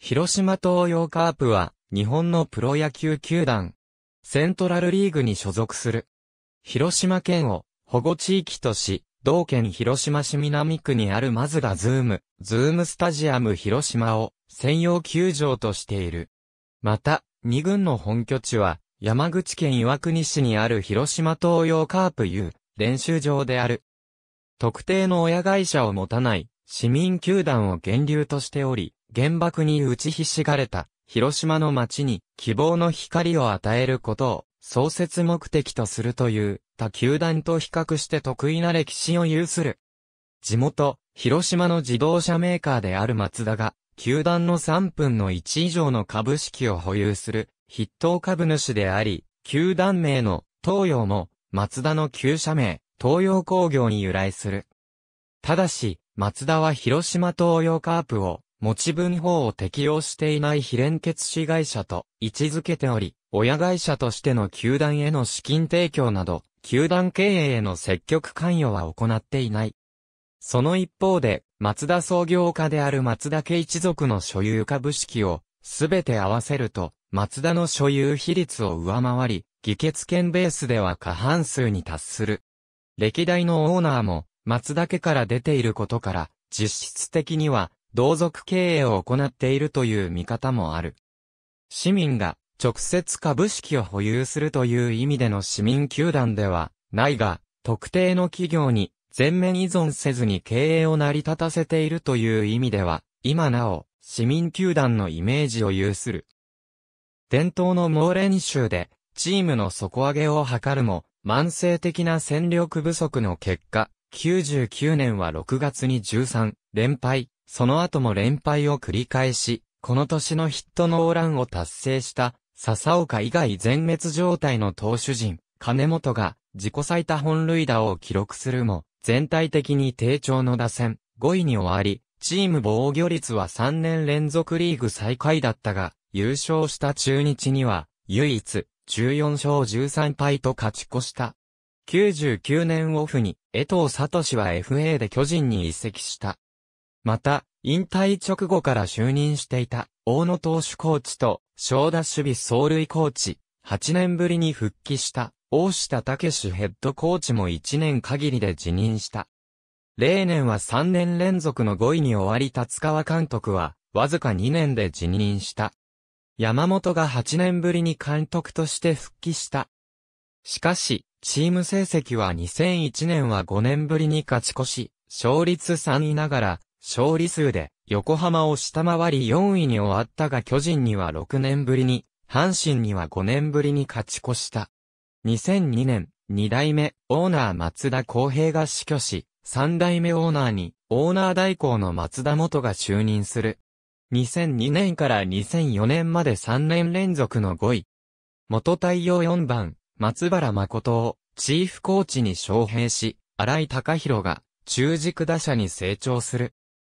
広島東洋カープは、日本のプロ野球球団、セントラルリーグに所属する。広島県を保護地域とし、同県広島市南区にあるマズダズーム、ズームスタジアム広島を専用球場としている。また、2軍の本拠地は、山口県岩国市にある広島東洋カープ U 練習場である。特定の親会社を持たない市民球団を源流としており、原爆に打ちひしがれた、広島の街に希望の光を与えることを創設目的とするという他球団と比較して得意な歴史を有する。地元、広島の自動車メーカーである松田が、球団の3分の1以上の株式を保有する筆頭株主であり、球団名の東洋も松田の旧社名、東洋工業に由来する。ただし、松田は広島東洋カープを持ち分法を適用していない非連結子会社と位置づけており、親会社としての球団への資金提供など、球団経営への積極関与は行っていない。その一方で、松田創業家である松田家一族の所有株式を、すべて合わせると、松田の所有比率を上回り、議決権ベースでは過半数に達する。歴代のオーナーも、松田家から出ていることから、実質的には、同族経営を行っているという見方もある。市民が直接株式を保有するという意味での市民球団ではないが、特定の企業に全面依存せずに経営を成り立たせているという意味では、今なお市民球団のイメージを有する。伝統の猛練習でチームの底上げを図るも、慢性的な戦力不足の結果、99年は6月に13連敗、その後も連敗を繰り返し、この年のヒットノーランを達成した笹岡以外全滅状態の投手陣、金本が自己最多本塁打を記録するも、全体的に低調の打線、5位に終わり、チーム防御率は3年連続リーグ最下位だったが、優勝した中日には、唯一、14勝13敗と勝ち越した。99年オフに、江藤聡は FA で巨人に移籍した。また、引退直後から就任していた、大野投手コーチと、正田守備走塁コーチ、8年ぶりに復帰した、大下武ヘッドコーチも1年限りで辞任した。例年は3年連続の5位に終わり立川監督は、わずか2年で辞任した。山本が8年ぶりに監督として復帰した。しかし、チーム成績は2001年は5年ぶりに勝ち越し、勝率3位ながら、勝利数で横浜を下回り4位に終わったが巨人には6年ぶりに、阪神には5年ぶりに勝ち越した。2002年、2代目オーナー松田光平が死去し、3代目オーナーにオーナー代行の松田元が就任する。2002年から2004年まで3年連続の5位。元対応4番、松原誠をチーフコーチに招聘し、荒井隆弘が中軸打者に成長する。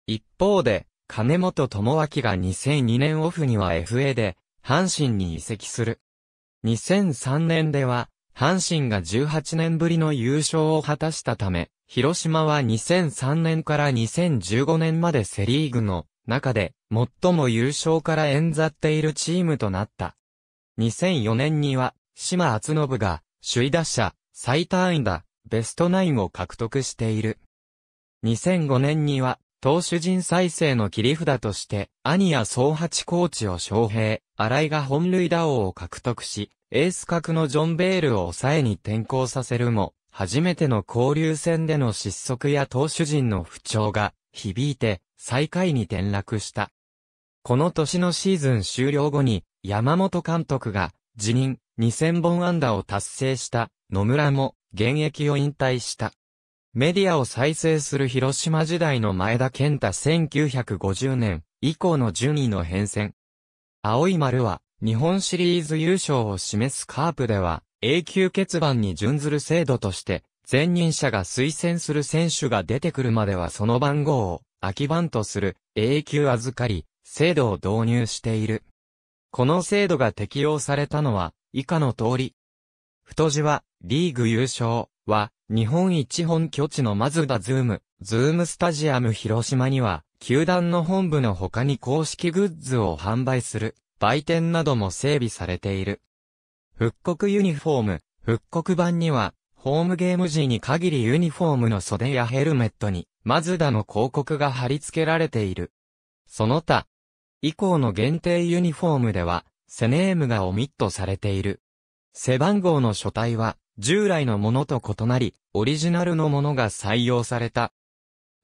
一方で、金本智明が2002年オフには FA で、阪神に移籍する。2003年では、阪神が18年ぶりの優勝を果たしたため、広島は2003年から2015年までセリーグの中で最も優勝から演ざっているチームとなった。2004年には、島厚信が首位打者、最多安打、ベストナインを獲得している。2005年には、投手陣再生の切り札として、兄や総八コーチを招聘、新井が本塁打王を獲得し、エース格のジョン・ベールを抑えに転向させるも、初めての交流戦での失速や投手陣の不調が響いて最下位に転落した。この年のシーズン終了後に山本監督が辞任2000本安打を達成した野村も現役を引退した。メディアを再生する広島時代の前田健太1950年以降の順位の変遷。青い丸は、日本シリーズ優勝を示すカープでは、永久欠番に準ずる制度として、前任者が推薦する選手が出てくるまではその番号を空き番とする永久預かり制度を導入している。この制度が適用されたのは以下の通り。太字はリーグ優勝は日本一本拠地のマズダズーム、ズームスタジアム広島には、球団の本部の他に公式グッズを販売する、売店なども整備されている。復刻ユニフォーム、復刻版には、ホームゲーム時に限りユニフォームの袖やヘルメットに、マズダの広告が貼り付けられている。その他、以降の限定ユニフォームでは、セネームがオミットされている。背番号の書体は、従来のものと異なり、オリジナルのものが採用された。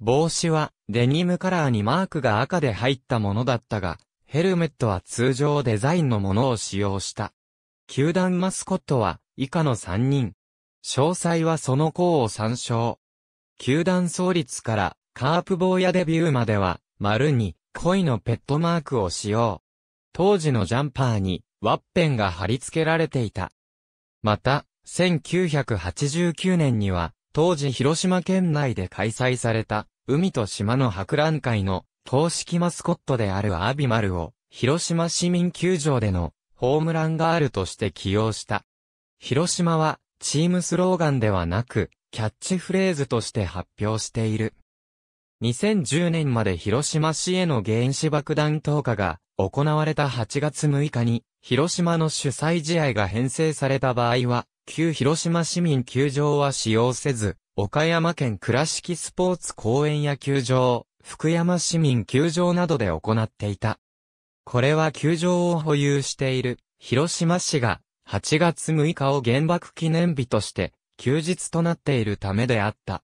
帽子はデニムカラーにマークが赤で入ったものだったが、ヘルメットは通常デザインのものを使用した。球団マスコットは以下の3人。詳細はその項を参照。球団創立からカープ坊やデビューまでは、丸に恋のペットマークを使用。当時のジャンパーにワッペンが貼り付けられていた。また、1989年には、当時広島県内で開催された、海と島の博覧会の公式マスコットであるアビマルを、広島市民球場でのホームランガールとして起用した。広島は、チームスローガンではなく、キャッチフレーズとして発表している。2010年まで広島市への原子爆弾投下が行われた8月6日に、広島の主催試合が編成された場合は、旧広島市民球場は使用せず、岡山県倉敷スポーツ公園や球場、福山市民球場などで行っていた。これは球場を保有している広島市が8月6日を原爆記念日として休日となっているためであった。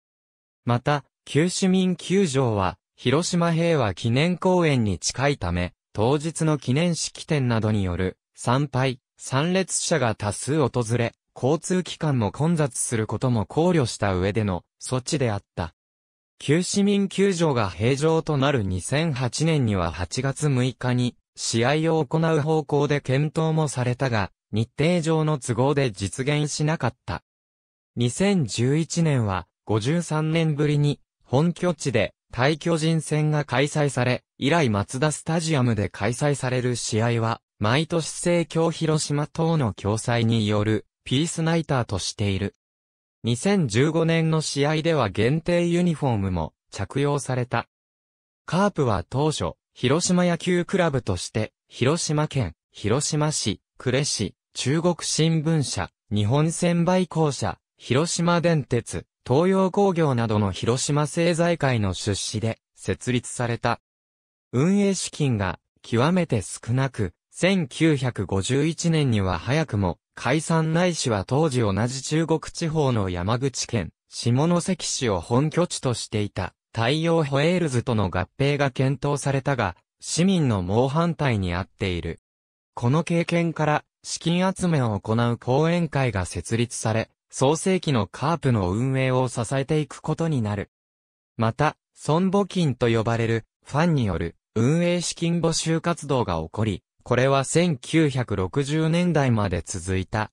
また、旧市民球場は広島平和記念公園に近いため、当日の記念式典などによる参拝、参列者が多数訪れ、交通機関も混雑することも考慮した上での措置であった。旧市民球場が平常となる2008年には8月6日に試合を行う方向で検討もされたが、日程上の都合で実現しなかった。2011年は53年ぶりに本拠地で対巨人戦が開催され、以来松田スタジアムで開催される試合は、毎年成京広島等の共催によるピースナイターとしている。2015年の試合では限定ユニフォームも着用された。カープは当初、広島野球クラブとして、広島県、広島市、呉市、中国新聞社、日本船売公社、広島電鉄、東洋工業などの広島製材会の出資で設立された。運営資金が極めて少なく、1951年には早くも解散ないしは当時同じ中国地方の山口県、下関市を本拠地としていた、太陽ホエールズとの合併が検討されたが、市民の猛反対にあっている。この経験から、資金集めを行う講演会が設立され、創世紀のカープの運営を支えていくことになる。また、孫募金と呼ばれる、ファンによる、運営資金募集活動が起こり、これは1960年代まで続いた。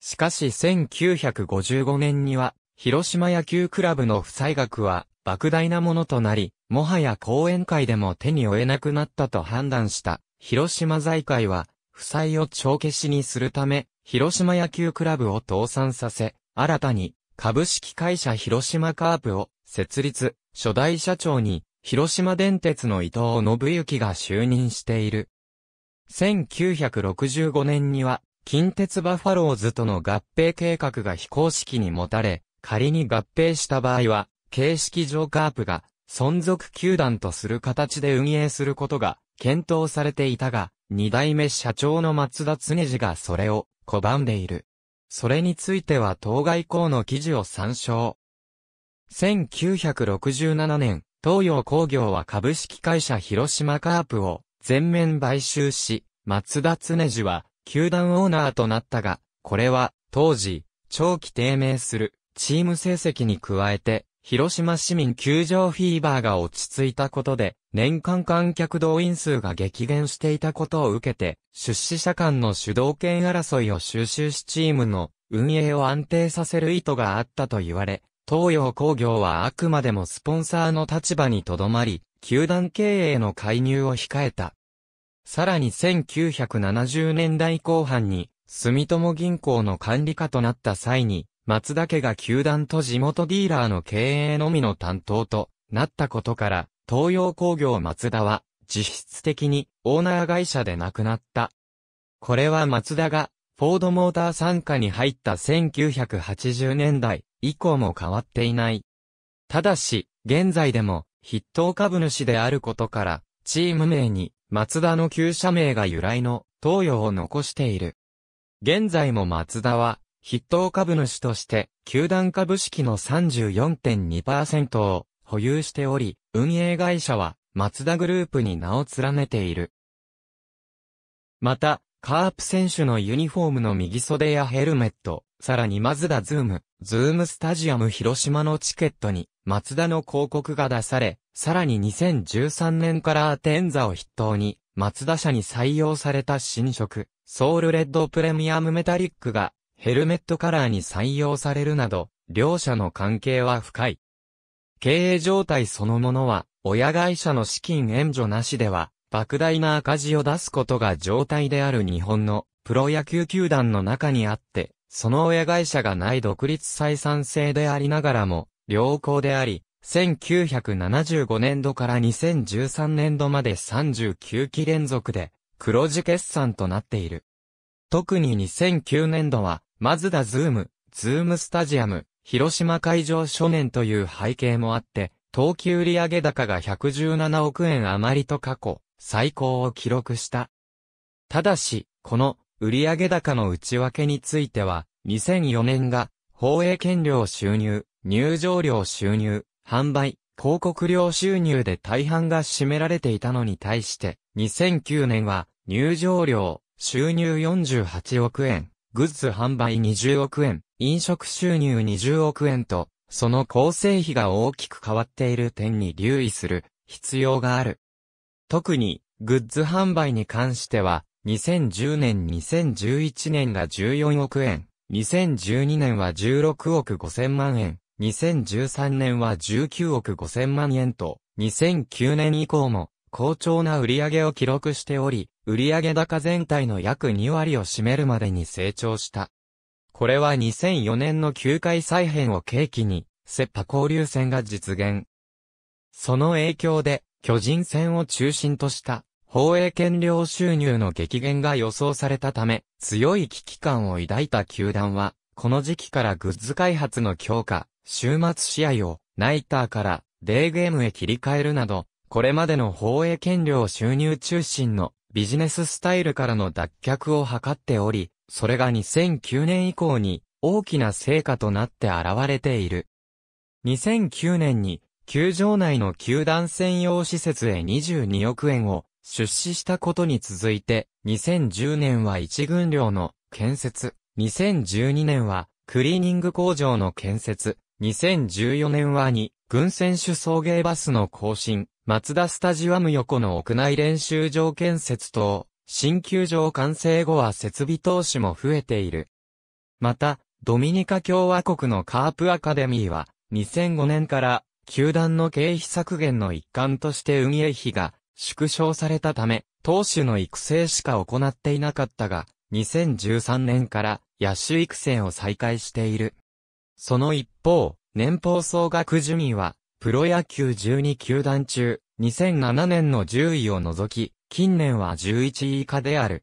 しかし1955年には、広島野球クラブの負債額は莫大なものとなり、もはや講演会でも手に負えなくなったと判断した広島財界は、負債を帳消しにするため、広島野球クラブを倒産させ、新たに株式会社広島カープを設立、初代社長に広島電鉄の伊藤信之が就任している。1965年には、近鉄バファローズとの合併計画が非公式に持たれ、仮に合併した場合は、形式上カープが存続球団とする形で運営することが検討されていたが、二代目社長の松田常次がそれを拒んでいる。それについては当該校の記事を参照。1967年、東洋工業は株式会社広島カープを全面買収し、松田常次は、球団オーナーとなったが、これは、当時、長期低迷する、チーム成績に加えて、広島市民球場フィーバーが落ち着いたことで、年間観客動員数が激減していたことを受けて、出資者間の主導権争いを収集しチームの運営を安定させる意図があったと言われ、東洋工業はあくまでもスポンサーの立場にとどまり、球団経営の介入を控えた。さらに1970年代後半に、住友銀行の管理下となった際に、松田家が球団と地元ディーラーの経営のみの担当となったことから、東洋工業松田は、実質的にオーナー会社で亡くなった。これは松田が、フォードモーター傘下に入った1980年代以降も変わっていない。ただし、現在でも、筆頭株主であることから、チーム名に、松田の旧社名が由来の、東洋を残している。現在も松田は、筆頭株主として、球団株式の34.2%を保有しており、運営会社は、松田グループに名を連ねている。また、カープ選手のユニフォームの右袖やヘルメット、さらにマズダズーム、ズームスタジアム広島のチケットに、松田の広告が出され、さらに2013年からアテンザを筆頭に、松田社に採用された新色、ソウルレッドプレミアムメタリックが、ヘルメットカラーに採用されるなど、両社の関係は深い。経営状態そのものは、親会社の資金援助なしでは、莫大な赤字を出すことが状態である日本のプロ野球球団の中にあって、その親会社がない独立採算制でありながらも、良好であり、1975年度から2013年度まで39期連続で黒字決算となっている。特に2009年度は、マズダズーム、ズームスタジアム、広島会場初年という背景もあって、東急売上高が117億円余りと過去、最高を記録した。ただし、この売上高の内訳については、2004年が、放映権料収入、入場料収入、販売、広告料収入で大半が占められていたのに対して、2009年は、入場料、収入48億円、グッズ販売20億円、飲食収入20億円と、その構成比が大きく変わっている点に留意する必要がある。特に、グッズ販売に関しては、2010年2011年が14億円、2012年は16億5千万円、2013年は19億5千万円と、2009年以降も、好調な売上を記録しており、売上高全体の約2割を占めるまでに成長した。これは2004年の球界再編を契機に、セパ交流戦が実現。その影響で、巨人戦を中心とした放映権料収入の激減が予想されたため、強い危機感を抱いた球団は、この時期からグッズ開発の強化、週末試合をナイターからデーゲームへ切り替えるなど、これまでの放映権料収入中心のビジネススタイルからの脱却を図っており、それが2009年以降に大きな成果となって現れている。2009年に球場内の球団専用施設へ22億円を出資したことに続いて、2010年は一軍寮の建設、2012年はクリーニング工場の建設、2014年は2、軍選手送迎バスの更新、松田スタジアム横の屋内練習場建設等、新球場完成後は設備投資も増えている。また、ドミニカ共和国のカープアカデミーは、2005年から、球団の経費削減の一環として運営費が、縮小されたため、投手の育成しか行っていなかったが、2013年から野手育成を再開している。その一方、年俸総額順位は、プロ野球12球団中、2007年の10位を除き、近年は11位以下である。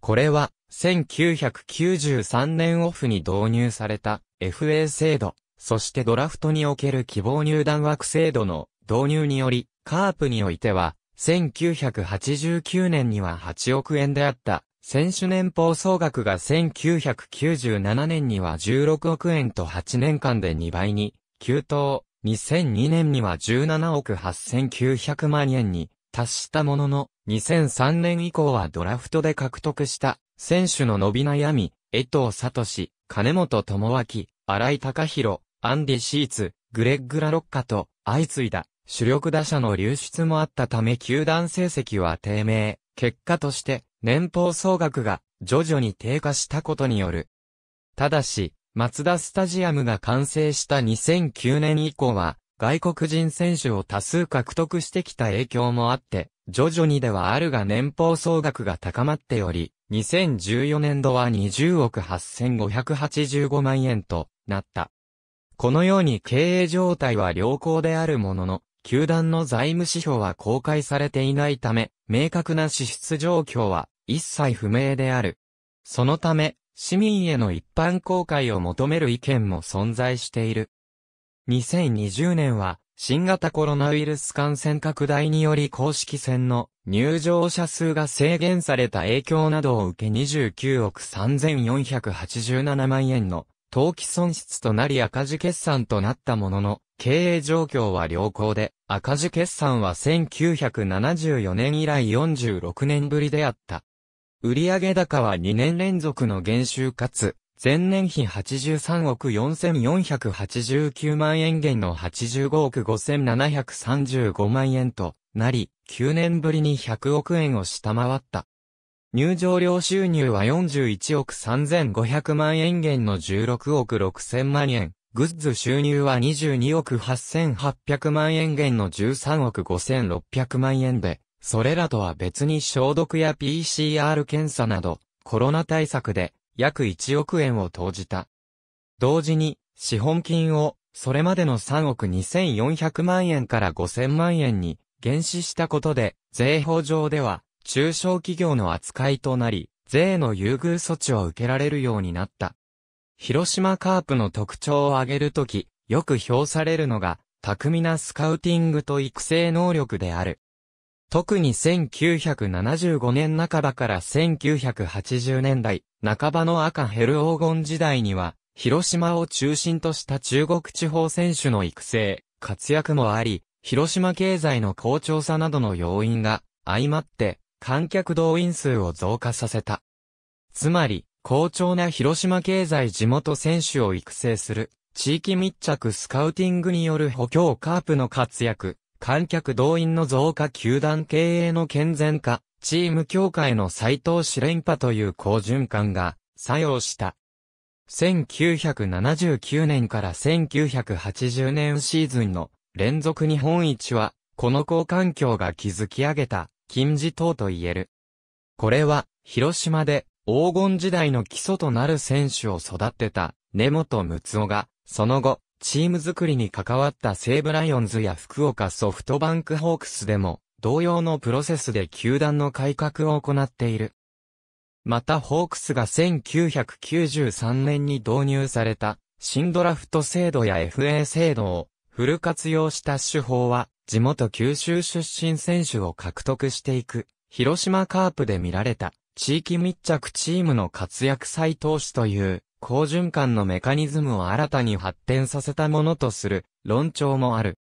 これは、1993年オフに導入された FA 制度、そしてドラフトにおける希望入団枠制度の導入により、カープにおいては、1989年には8億円であった、選手年俸総額が1997年には16億円と8年間で2倍に、急騰、2002年には17億8900万円に達したものの、2003年以降はドラフトで獲得した選手の伸び悩み、江藤聡、金本智明、荒井隆弘、アンディ・シーツ、グレッグ・ラロッカと相次いだ主力打者の流出もあったため球団成績は低迷。結果として年俸総額が徐々に低下したことによる。ただし、松田スタジアムが完成した2009年以降は、外国人選手を多数獲得してきた影響もあって、徐々にではあるが年俸総額が高まっており、2014年度は20億8585万円となった。このように経営状態は良好であるものの、球団の財務指標は公開されていないため、明確な支出状況は一切不明である。そのため、市民への一般公開を求める意見も存在している。2020年は、新型コロナウイルス感染拡大により公式戦の入場者数が制限された影響などを受け29億3487万円の投機損失となり赤字決算となったものの経営状況は良好で赤字決算は1974年以来46年ぶりであった。売上高は2年連続の減収かつ、前年比83億4489万円減の85億5735万円となり、9年ぶりに100億円を下回った。入場料収入は41億3500万円減の16億6000万円。グッズ収入は22億8800万円減の13億5600万円で、それらとは別に消毒や PCR 検査など、コロナ対策で約1億円を投じた。同時に、資本金を、それまでの3億2400万円から5000万円に減資したことで、税法上では、中小企業の扱いとなり、税の優遇措置を受けられるようになった。広島カープの特徴を挙げるとき、よく評されるのが、巧みなスカウティングと育成能力である。特に1975年半ばから1980年代、半ばの赤ヘル黄金時代には、広島を中心とした中国地方選手の育成、活躍もあり、広島経済の好調さなどの要因が、相まって、観客動員数を増加させた。つまり、好調な広島経済地元選手を育成する、地域密着スカウティングによる補強カープの活躍、観客動員の増加球団経営の健全化、チーム協会の斎藤司連覇という好循環が作用した。1979年から1980年シーズンの連続日本一は、この好環境が築き上げた金字塔と言える。これは、広島で黄金時代の基礎となる選手を育てた根本睦夫が、その後、チーム作りに関わった西武ライオンズや福岡ソフトバンクホークスでも、同様のプロセスで球団の改革を行っている。またホークスが1993年に導入された、新ドラフト制度や FA 制度をフル活用した手法は、地元九州出身選手を獲得していく、広島カープで見られた、地域密着チームの活躍再投資という、好循環のメカニズムを新たに発展させたものとする論調もある。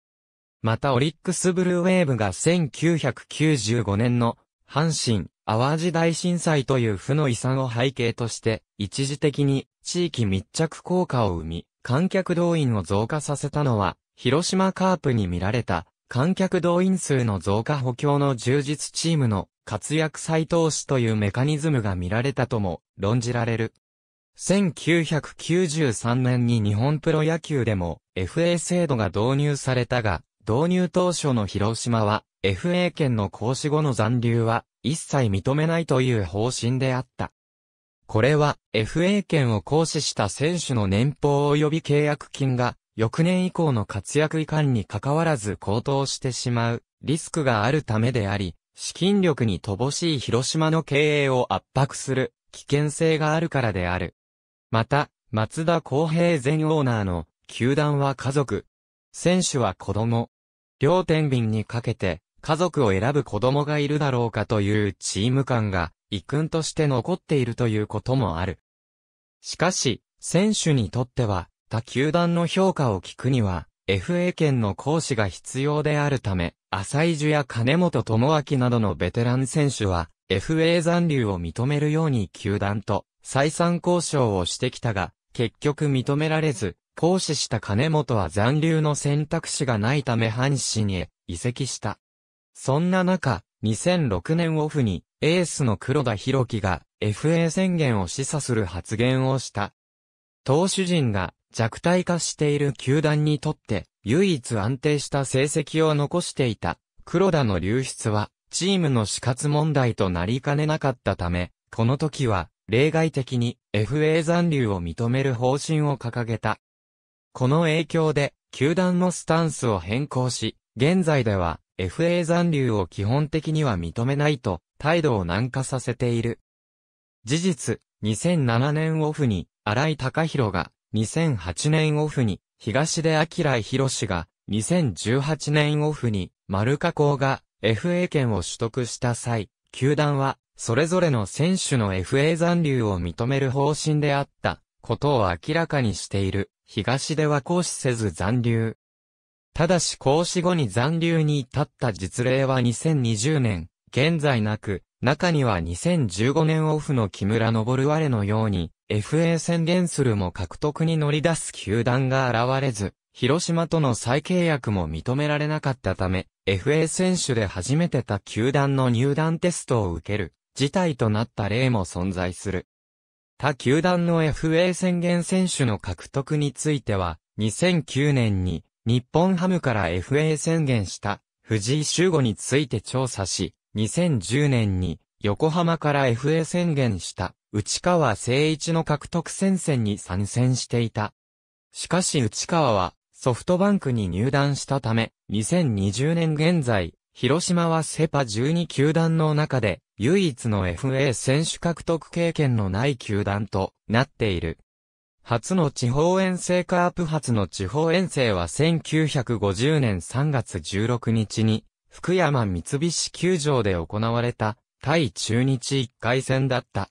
またオリックスブルーウェーブが1995年の阪神、淡路大震災という負の遺産を背景として一時的に地域密着効果を生み、観客動員を増加させたのは広島カープに見られた観客動員数の増加補強の充実チームの活躍再投資というメカニズムが見られたとも論じられる。1993年に日本プロ野球でも FA 制度が導入されたが、導入当初の広島は FA 権の行使後の残留は一切認めないという方針であった。これは FA 権を行使した選手の年俸及び契約金が翌年以降の活躍いかんに関わらず高騰してしまうリスクがあるためであり、資金力に乏しい広島の経営を圧迫する危険性があるからである。また、松田公平前オーナーの、球団は家族。選手は子供。両天秤にかけて、家族を選ぶ子供がいるだろうかというチーム感が、一訓として残っているということもある。しかし、選手にとっては、他球団の評価を聞くには、FA 権の行使が必要であるため、浅井樹や金本智明などのベテラン選手は、FA 残留を認めるように球団と再三交渉をしてきたが、結局認められず、行使した金本は残留の選択肢がないため阪神へ移籍した。そんな中、2006年オフに、エースの黒田博樹が FA 宣言を示唆する発言をした。投手陣が弱体化している球団にとって唯一安定した成績を残していた黒田の流出はチームの死活問題となりかねなかったため、この時は例外的に FA 残留を認める方針を掲げた。この影響で球団のスタンスを変更し、現在では FA 残留を基本的には認めないと態度を軟化させている。事実、2007年オフに、荒井隆弘が2008年オフに東出明井氏が、2018年オフに丸加工が FA 権を取得した際、球団はそれぞれの選手の FA 残留を認める方針であったことを明らかにしている。東出は行使せず残留。ただし行使後に残留に至った実例は2020年、現在なく、中には2015年オフの木村昇我のように、FA 宣言するも獲得に乗り出す球団が現れず、広島との再契約も認められなかったため、FA 選手で初めて他球団の入団テストを受ける事態となった例も存在する。他球団の FA 宣言選手の獲得については、2009年に日本ハムから FA 宣言した藤井修吾について調査し、2010年に横浜から FA 宣言した内川誠一の獲得戦線に参戦していた。しかし内川は、ソフトバンクに入団したため、2020年現在、広島はセパ12球団の中で、唯一の FA 選手獲得経験のない球団となっている。初の地方遠征カープ初の地方遠征は1950年3月16日に、福山三菱球場で行われた、対中日1回戦だった。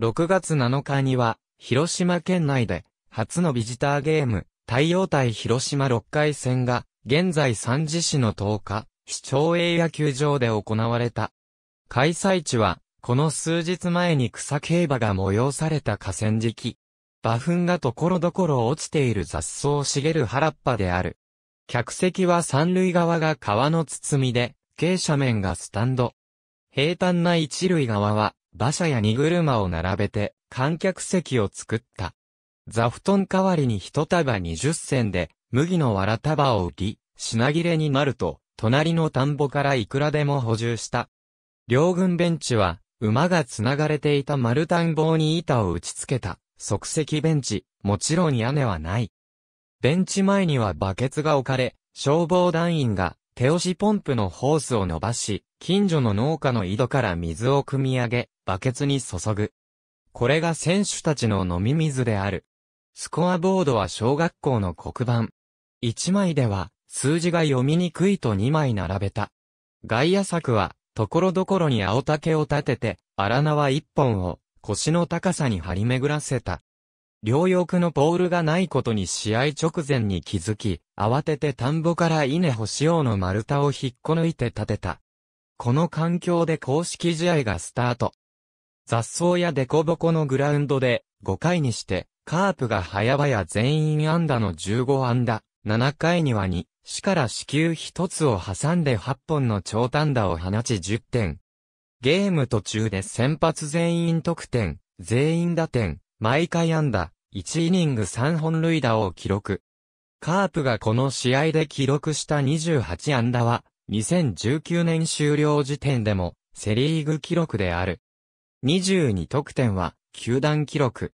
6月7日には、広島県内で、初のビジターゲーム、太陽対広島6回戦が、現在3次市の10日、市長営野球場で行われた。開催地は、この数日前に草競馬が催された河川敷。馬糞がところどころ落ちている雑草を茂る原っぱである。客席は三塁側が川の包みで、傾斜面がスタンド。平坦な一塁側は、馬車や荷車を並べて観客席を作った。座布団代わりに一束二十銭で麦の藁束を売り、品切れになると、隣の田んぼからいくらでも補充した。両軍ベンチは、馬が繋がれていた丸田んぼに板を打ち付けた、即席ベンチ、もちろん屋根はない。ベンチ前にはバケツが置かれ、消防団員が手押しポンプのホースを伸ばし、近所の農家の井戸から水を汲み上げ、バケツに注ぐ。これが選手たちの飲み水である。スコアボードは小学校の黒板。1枚では、数字が読みにくいと2枚並べた。外野柵は、ところどころに青竹を立てて、荒縄1本を、腰の高さに張り巡らせた。両翼のポールがないことに試合直前に気づき、慌てて田んぼから稲穂用の丸太を引っこ抜いて立てた。この環境で公式試合がスタート。雑草やデコボコのグラウンドで、5回にして、カープが早々全員安打の15安打、7回には2、死から死球1つを挟んで8本の長短打を放ち10点。ゲーム途中で先発全員得点、全員打点、毎回安打、1イニング3本塁打を記録。カープがこの試合で記録した28安打は、2019年終了時点でも、セリーグ記録である。22得点は、球団記録。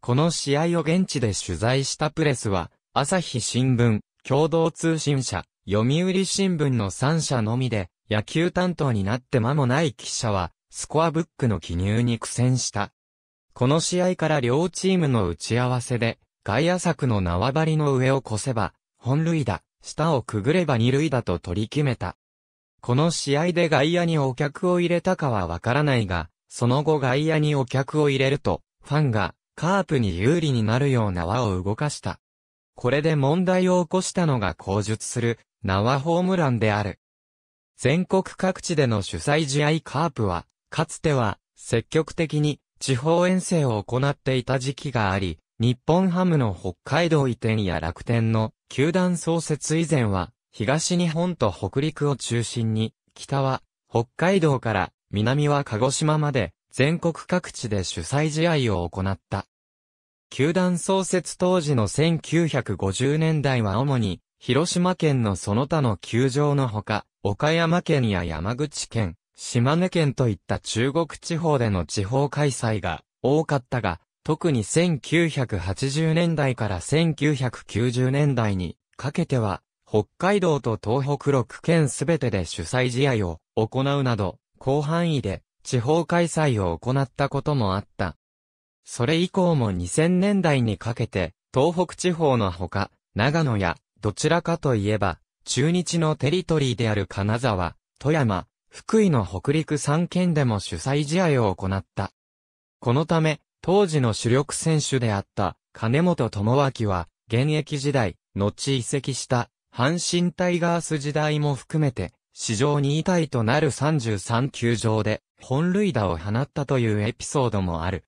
この試合を現地で取材したプレスは、朝日新聞、共同通信社、読売新聞の3社のみで、野球担当になって間もない記者は、スコアブックの記入に苦戦した。この試合から両チームの打ち合わせで、外野柵の縄張りの上を越せば、本塁打、下をくぐれば二塁打と取り決めた。この試合で外野にお客を入れたかはわからないが、その後外野にお客を入れると、ファンがカープに有利になるような輪を動かした。これで問題を起こしたのが口述する縄ホームランである。全国各地での主催試合カープは、かつては積極的に地方遠征を行っていた時期があり、日本ハムの北海道移転や楽天の球団創設以前は、東日本と北陸を中心に、北は北海道から南は鹿児島まで全国各地で主催試合を行った。球団創設当時の1950年代は主に広島県のその他の球場のほか、岡山県や山口県、島根県といった中国地方での地方開催が多かったが、特に1980年代から1990年代にかけては、北海道と東北6県すべてで主催試合を行うなど、広範囲で地方開催を行ったこともあった。それ以降も2000年代にかけて、東北地方のほか、長野や、どちらかといえば、中日のテリトリーである金沢、富山、福井の北陸3県でも主催試合を行った。このため、当時の主力選手であった金本智明は、現役時代、後移籍した阪神タイガース時代も含めて、史上2位タイとなる33球場で本塁打を放ったというエピソードもある。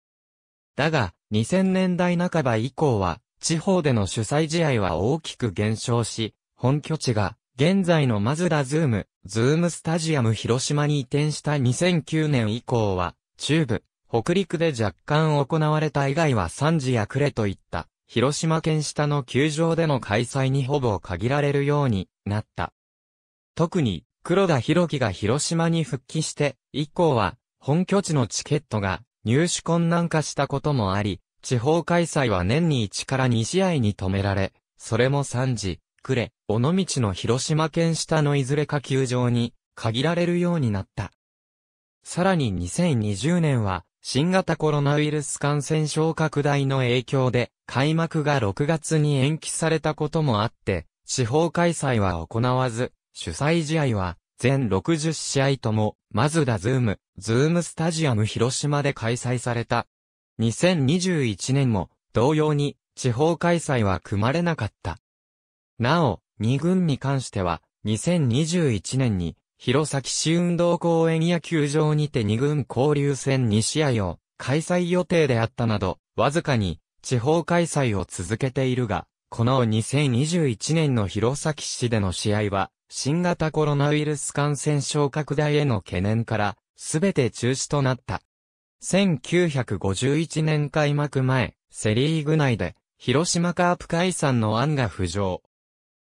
だが、2000年代半ば以降は、地方での主催試合は大きく減少し、本拠地が現在のマズダズーム、ズームスタジアム広島に移転した2009年以降は、中部、北陸で若干行われた以外は3時やくれといった、広島県下の球場での開催にほぼ限られるようになった。特に、黒田博樹が広島に復帰して、以降は、本拠地のチケットが入手困難化したこともあり、地方開催は年に1から2試合に止められ、それも3時、くれ、尾道の広島県下のいずれか球場に限られるようになった。さらに2020年は、新型コロナウイルス感染症拡大の影響で、開幕が6月に延期されたこともあって、地方開催は行わず、主催試合は、全60試合とも、マズダズーム、ズームスタジアム広島で開催された。2021年も、同様に、地方開催は組まれなかった。なお、2軍に関しては、2021年に、弘前市運動公園野球場にて2軍交流戦2試合を開催予定であったなど、わずかに地方開催を続けているが、この2021年の弘前市での試合は、新型コロナウイルス感染症拡大への懸念から、すべて中止となった。1951年開幕前、セリーグ内で、広島カープ解散の案が浮上。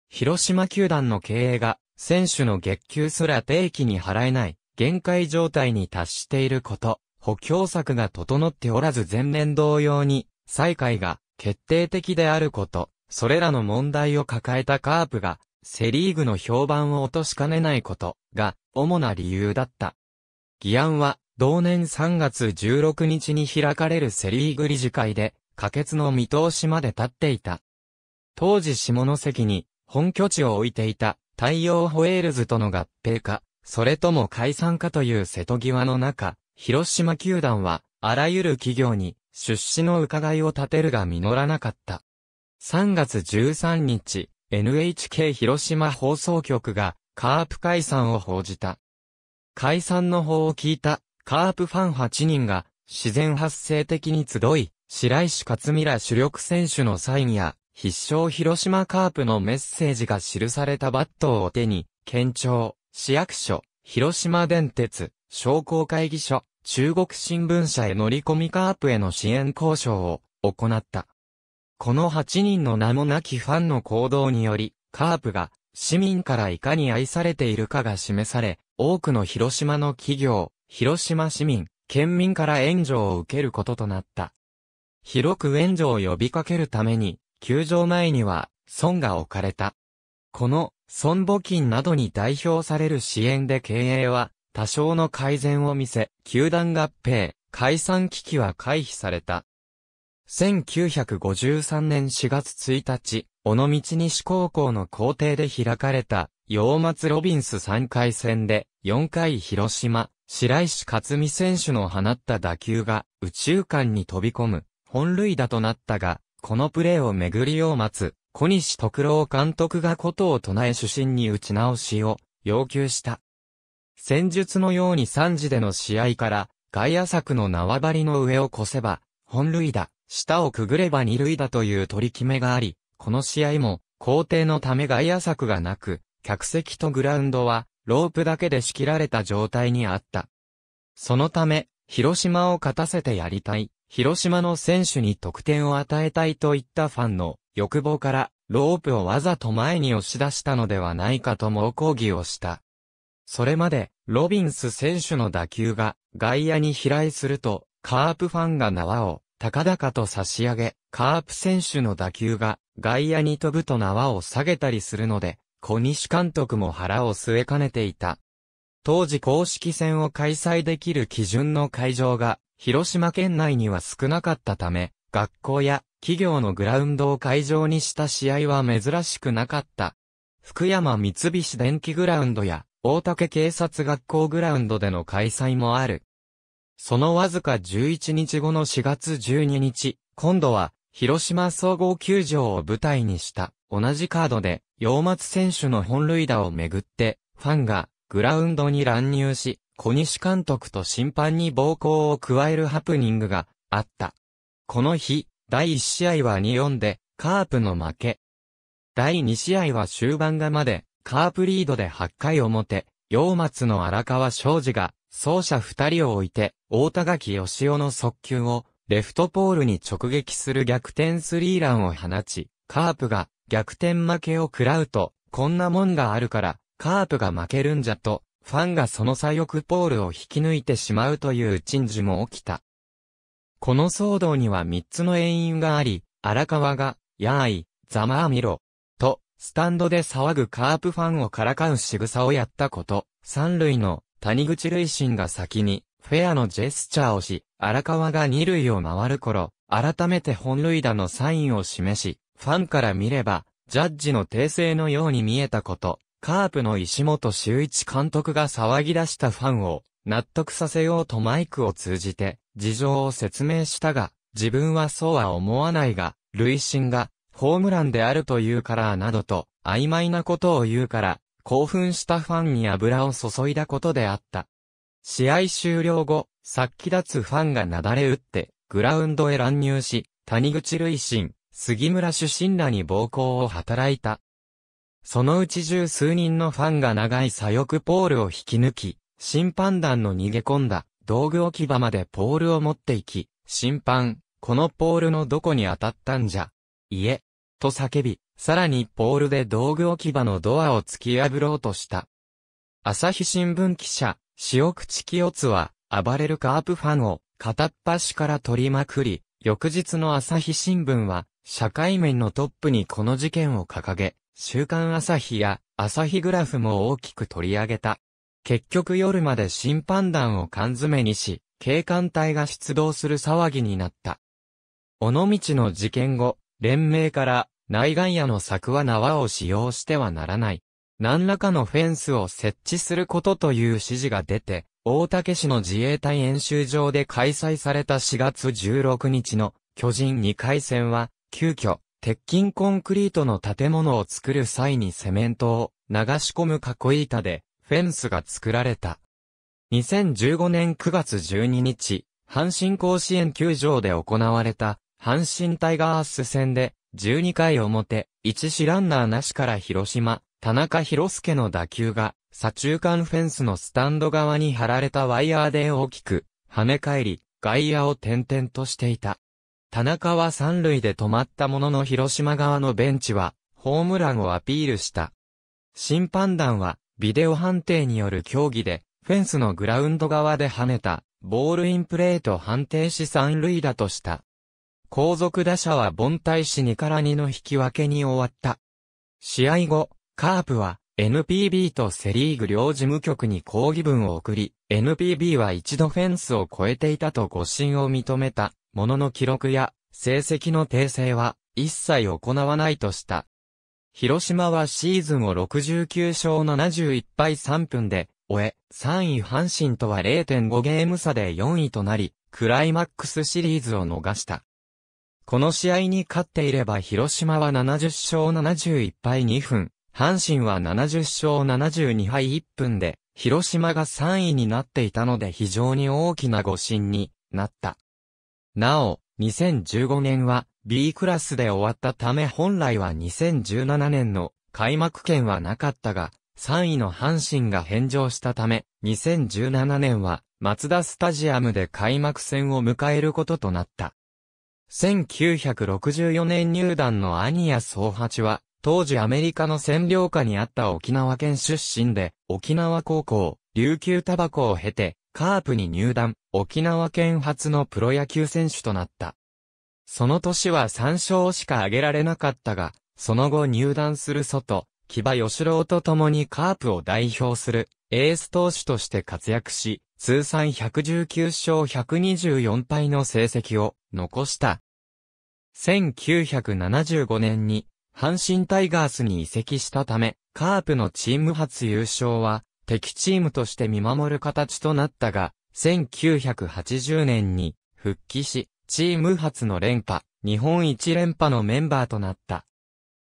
広島球団の経営が、選手の月給すら定期に払えない、限界状態に達していること、補強策が整っておらず前年同様に、再開が決定的であること、それらの問題を抱えたカープが、セリーグの評判を落としかねないこと、が、主な理由だった。議案は、同年3月16日に開かれるセリーグ理事会で、可決の見通しまで立っていた。当時下関に本拠地を置いていた太陽ホエールズとの合併か、それとも解散かという瀬戸際の中、広島球団は、あらゆる企業に出資の伺いを立てるが実らなかった。3月13日、NHK 広島放送局がカープ解散を報じた。解散の方を聞いたカープファン8人が自然発生的に集い、白石勝美ら主力選手のサインや必勝広島カープのメッセージが記されたバットを手に、県庁、市役所、広島電鉄、商工会議所、中国新聞社へ乗り込みカープへの支援交渉を行った。この8人の名もなきファンの行動により、カープが市民からいかに愛されているかが示され、多くの広島の企業、広島市民、県民から援助を受けることとなった。広く援助を呼びかけるために、球場前には、村が置かれた。この、村募金などに代表される支援で経営は、多少の改善を見せ、球団合併、解散危機は回避された。1953年4月1日、尾道西高校の校庭で開かれた、洋松ロビンス3回戦で、4回広島、白石勝美選手の放った打球が、宇宙間に飛び込む、本塁打となったが、このプレーをめぐりを待つ、小西徳郎監督がことを唱え主審に打ち直しを要求した。戦術のように3時での試合から、外野策の縄張りの上を越せば、本塁打、下をくぐれば二塁打という取り決めがあり、この試合も、皇帝のため外野策がなく、客席とグラウンドは、ロープだけで仕切られた状態にあった。そのため、広島を勝たせてやりたい、広島の選手に得点を与えたいといったファンの欲望から、ロープをわざと前に押し出したのではないかと猛抗議をした。それまで、ロビンス選手の打球が外野に飛来すると、カープファンが縄を高々と差し上げ、カープ選手の打球が外野に飛ぶと縄を下げたりするので、小西監督も腹を据えかねていた。当時公式戦を開催できる基準の会場が、広島県内には少なかったため、学校や企業のグラウンドを会場にした試合は珍しくなかった。福山三菱電機グラウンドや大竹警察学校グラウンドでの開催もある。そのわずか11日後の4月12日、今度は広島総合球場を舞台にした同じカードで、洋松選手の本塁打をめぐって、ファンがグラウンドに乱入し、小西監督と審判に暴行を加えるハプニングがあった。この日、第1試合は2-4で、カープの負け。第2試合は終盤がまで、カープリードで8回表、陽松の荒川昌司が、走者2人を置いて、大田垣義雄の速球を、レフトポールに直撃する逆転スリーランを放ち、カープが逆転負けを食らうと、こんなもんがあるから、カープが負けるんじゃと、ファンがその左翼ポールを引き抜いてしまうという陳事も起きた。この騒動には三つの原因があり、荒川が、やーい、ざまあみろ、と、スタンドで騒ぐカープファンをからかう仕草をやったこと、三塁の谷口累心が先に、フェアのジェスチャーをし、荒川が二塁を回る頃、改めて本塁打のサインを示し、ファンから見れば、ジャッジの訂正のように見えたこと、カープの石本修一監督が騒ぎ出したファンを納得させようとマイクを通じて事情を説明したが、自分はそうは思わないが、累進がホームランであるというからなどと曖昧なことを言うから、興奮したファンに油を注いだことであった。試合終了後、殺気立つファンがなだれ打って、グラウンドへ乱入し、谷口累進、杉村主身らに暴行を働いた。そのうち十数人のファンが長い左翼ポールを引き抜き、審判団の逃げ込んだ道具置き場までポールを持って行き、審判、このポールのどこに当たったんじゃ、いえ、と叫び、さらにポールで道具置き場のドアを突き破ろうとした。朝日新聞記者、塩口清津は、暴れるカープファンを片っ端から取りまくり、翌日の朝日新聞は、社会面のトップにこの事件を掲げ、週刊朝日や朝日グラフも大きく取り上げた。結局夜まで審判団を缶詰にし、警官隊が出動する騒ぎになった。尾道の事件後、連盟から内岸屋の柵は縄を使用してはならない。何らかのフェンスを設置することという指示が出て、大竹市の自衛隊演習場で開催された4月16日の巨人2回戦は、急遽、鉄筋コンクリートの建物を作る際にセメントを流し込む囲い板でフェンスが作られた。2015年9月12日、阪神甲子園球場で行われた阪神タイガース戦で12回表、1試ランナーなしから広島、田中広介の打球が左中間フェンスのスタンド側に張られたワイヤーで大きく跳ね返り、外野を転々としていた。田中は三塁で止まったものの広島側のベンチは、ホームランをアピールした。審判団は、ビデオ判定による競技で、フェンスのグラウンド側で跳ねた、ボールインプレート判定し三塁打とした。後続打者は凡退し2から2の引き分けに終わった。試合後、カープは NPB とセリーグ両事務局に抗議文を送り、NPB は一度フェンスを越えていたと誤信を認めたものの記録や成績の訂正は一切行わないとした。広島はシーズンを69勝71敗3分で終え、3位阪神とは0.5ゲーム差で4位となり、クライマックスシリーズを逃した。この試合に勝っていれば広島は70勝71敗2分、阪神は70勝72敗1分で、広島が3位になっていたので非常に大きな誤信になった。なお、2015年は B クラスで終わったため本来は2017年の開幕権はなかったが、3位の阪神が返上したため、2017年はマツダスタジアムで開幕戦を迎えることとなった。1964年入団のアニア総八は、当時アメリカの占領下にあった沖縄県出身で、沖縄高校、琉球タバコを経て、カープに入団、沖縄県初のプロ野球選手となった。その年は3勝しか挙げられなかったが、その後入団する外、木場義郎と共にカープを代表するエース投手として活躍し、通算119勝124敗の成績を残した。1975年に阪神タイガースに移籍したため、カープのチーム初優勝は敵チームとして見守る形となったが、1980年に復帰し、チーム初の連覇、日本一連覇のメンバーとなった。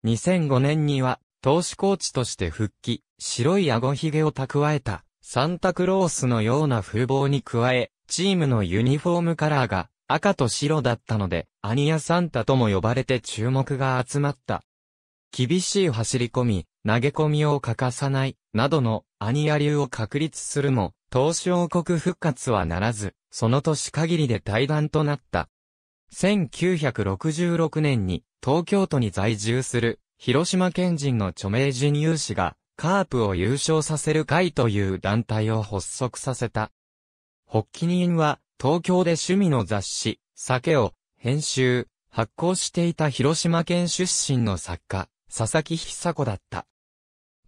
2005年には、投手コーチとして復帰、白い顎ひげを蓄えた、サンタクロースのような風貌に加え、チームのユニフォームカラーが赤と白だったので、アニアサンタとも呼ばれて注目が集まった。厳しい走り込み、投げ込みを欠かさない、などのアニア流を確立するも、東証国復活はならず、その年限りで対談となった。1966年に東京都に在住する広島県人の著名人有志がカープを優勝させる会という団体を発足させた。発起人は東京で趣味の雑誌、酒を編集、発行していた広島県出身の作家、佐々木久子だった。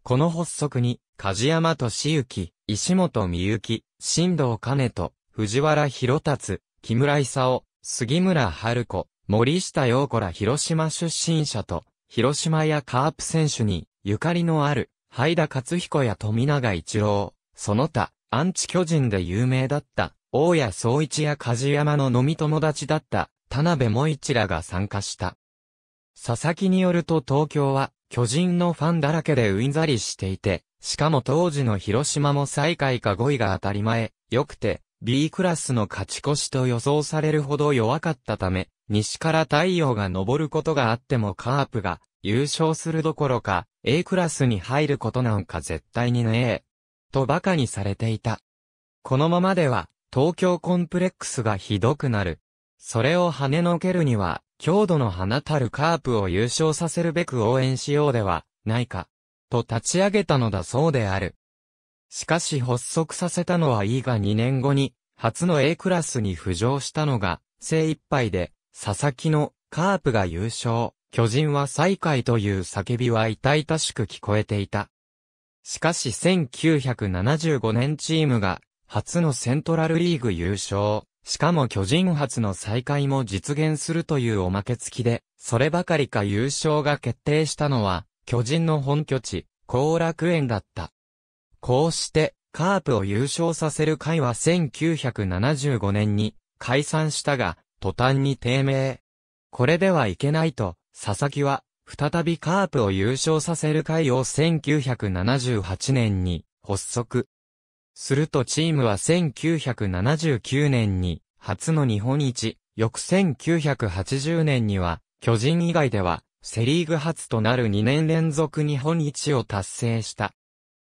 この発足に梶山敏幸、石本美幸、新藤兼人、藤原博達、木村勲、杉村春子、森下陽子ら広島出身者と、広島やカープ選手に、ゆかりのある、ハイダ勝彦や富永一郎、その他、アンチ巨人で有名だった、大谷総一や梶山の飲み友達だった、田辺萌一らが参加した。佐々木によると東京は、巨人のファンだらけでうんざりしていて、しかも当時の広島も最下位か5位が当たり前、良くて、B クラスの勝ち越しと予想されるほど弱かったため、西から太陽が昇ることがあってもカープが優勝するどころか、A クラスに入ることなんか絶対にねえ、と馬鹿にされていた。このままでは、東京コンプレックスがひどくなる。それを跳ねのけるには、強度の放たるカープを優勝させるべく応援しようでは、ないか。と立ち上げたのだそうである。しかし発足させたのは E が2年後に、初の A クラスに浮上したのが、精一杯で、佐々木のカープが優勝、巨人は最下位という叫びは痛々しく聞こえていた。しかし1975年チームが、初のセントラルリーグ優勝、しかも巨人初の再開も実現するというおまけ付きで、そればかりか優勝が決定したのは、巨人の本拠地、後楽園だった。こうして、カープを優勝させる会は1975年に解散したが、途端に低迷。これではいけないと、佐々木は、再びカープを優勝させる会を1978年に発足。するとチームは1979年に初の日本一、翌1980年には巨人以外ではセリーグ初となる2年連続日本一を達成した。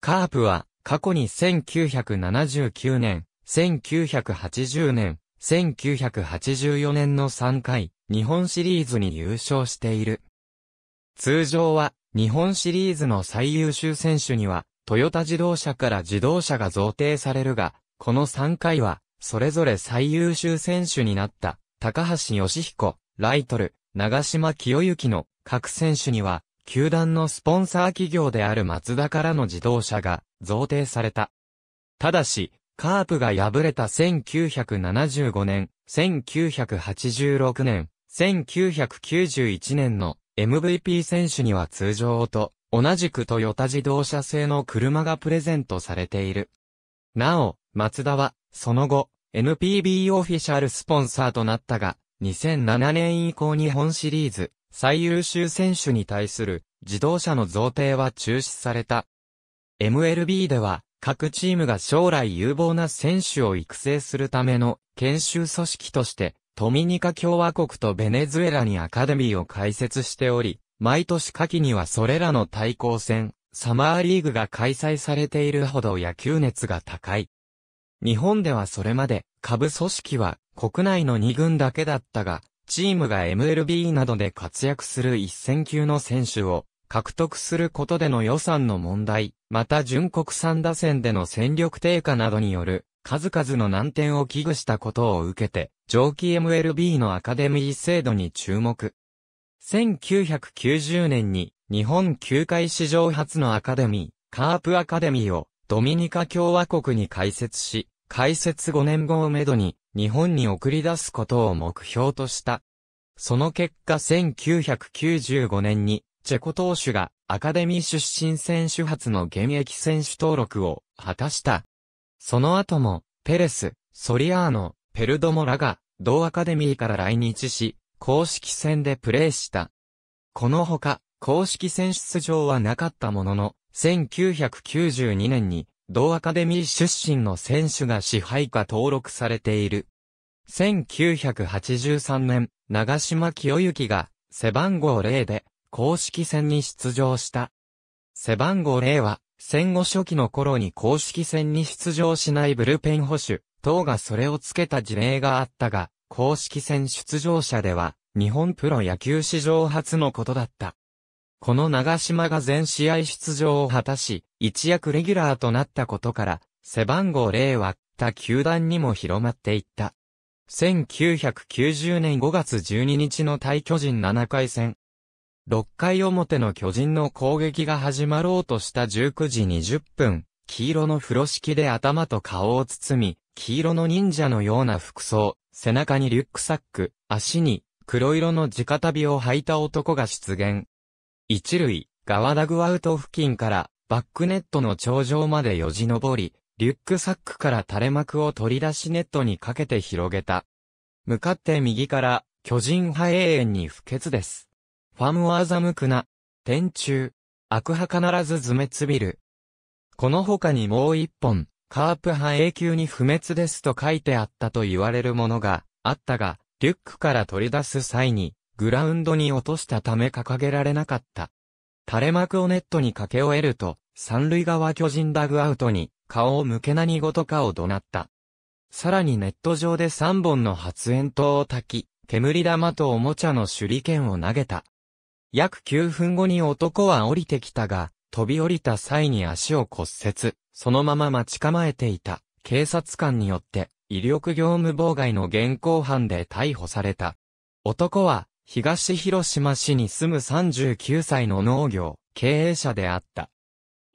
カープは、過去に1979年、1980年、1984年の3回、日本シリーズに優勝している。通常は、日本シリーズの最優秀選手には、トヨタ自動車から自動車が贈呈されるが、この3回は、それぞれ最優秀選手になった、高橋義彦、ライトル、長島清之の各選手には、球団のスポンサー企業である松田からの自動車が贈呈された。ただし、カープが敗れた1975年、1986年、1991年の MVP 選手には通常と同じくトヨタ自動車製の車がプレゼントされている。なお、松田は、その後、NPB オフィシャルスポンサーとなったが、2007年以降日本シリーズ、最優秀選手に対する自動車の贈呈は中止された。MLB では各チームが将来有望な選手を育成するための研修組織としてトミニカ共和国とベネズエラにアカデミーを開設しており、毎年夏季にはそれらの対抗戦、サマーリーグが開催されているほど野球熱が高い。日本ではそれまで、下部組織は国内の2軍だけだったが、チームが MLB などで活躍する一戦級の選手を獲得することでの予算の問題、また純国産打線での戦力低下などによる数々の難点を危惧したことを受けて、上記 MLB のアカデミー制度に注目。1990年に日本球界史上初のアカデミー、カープアカデミーをドミニカ共和国に開設し、開設5年後をめどに日本に送り出すことを目標とした。その結果1995年に、チェコ投手がアカデミー出身選手初の現役選手登録を果たした。その後も、ペレス、ソリアーノ、ペルドモラが、同アカデミーから来日し、公式戦でプレーした。このほか、公式戦出場はなかったものの、1992年に同アカデミー出身の選手が支配下登録されている。1983年、長島清之が背番号0で公式戦に出場した。背番号0は戦後初期の頃に公式戦に出場しないブルペン保守等がそれをつけた事例があったが、公式戦出場者では日本プロ野球史上初のことだった。この長島が全試合出場を果たし、一躍レギュラーとなったことから、背番号0は他球団にも広まっていった。1990年5月12日の対巨人7回戦。6回表の巨人の攻撃が始まろうとした19時20分、黄色の風呂敷で頭と顔を包み、黄色の忍者のような服装、背中にリュックサック、足に黒色の直袋を履いた男が出現。一塁、ガワダグアウト付近からバックネットの頂上までよじ登り、リュックサックから垂れ幕を取り出しネットにかけて広げた。向かって右から、巨人派永遠に不潔です。ファムは欺くな、天中、悪派必ず図滅ビル。この他にもう一本、カープ派永久に不滅ですと書いてあったと言われるものがあったが、リュックから取り出す際に、グラウンドに落としたため掲げられなかった。垂れ幕をネットに駆け終えると、三塁側巨人ダグアウトに顔を向け何事かを怒鳴った。さらにネット上で三本の発煙筒を焚き、煙玉とおもちゃの手裏剣を投げた。約9分後に男は降りてきたが、飛び降りた際に足を骨折、そのまま待ち構えていた警察官によって、威力業務妨害の現行犯で逮捕された。男は、東広島市に住む39歳の農業、経営者であった。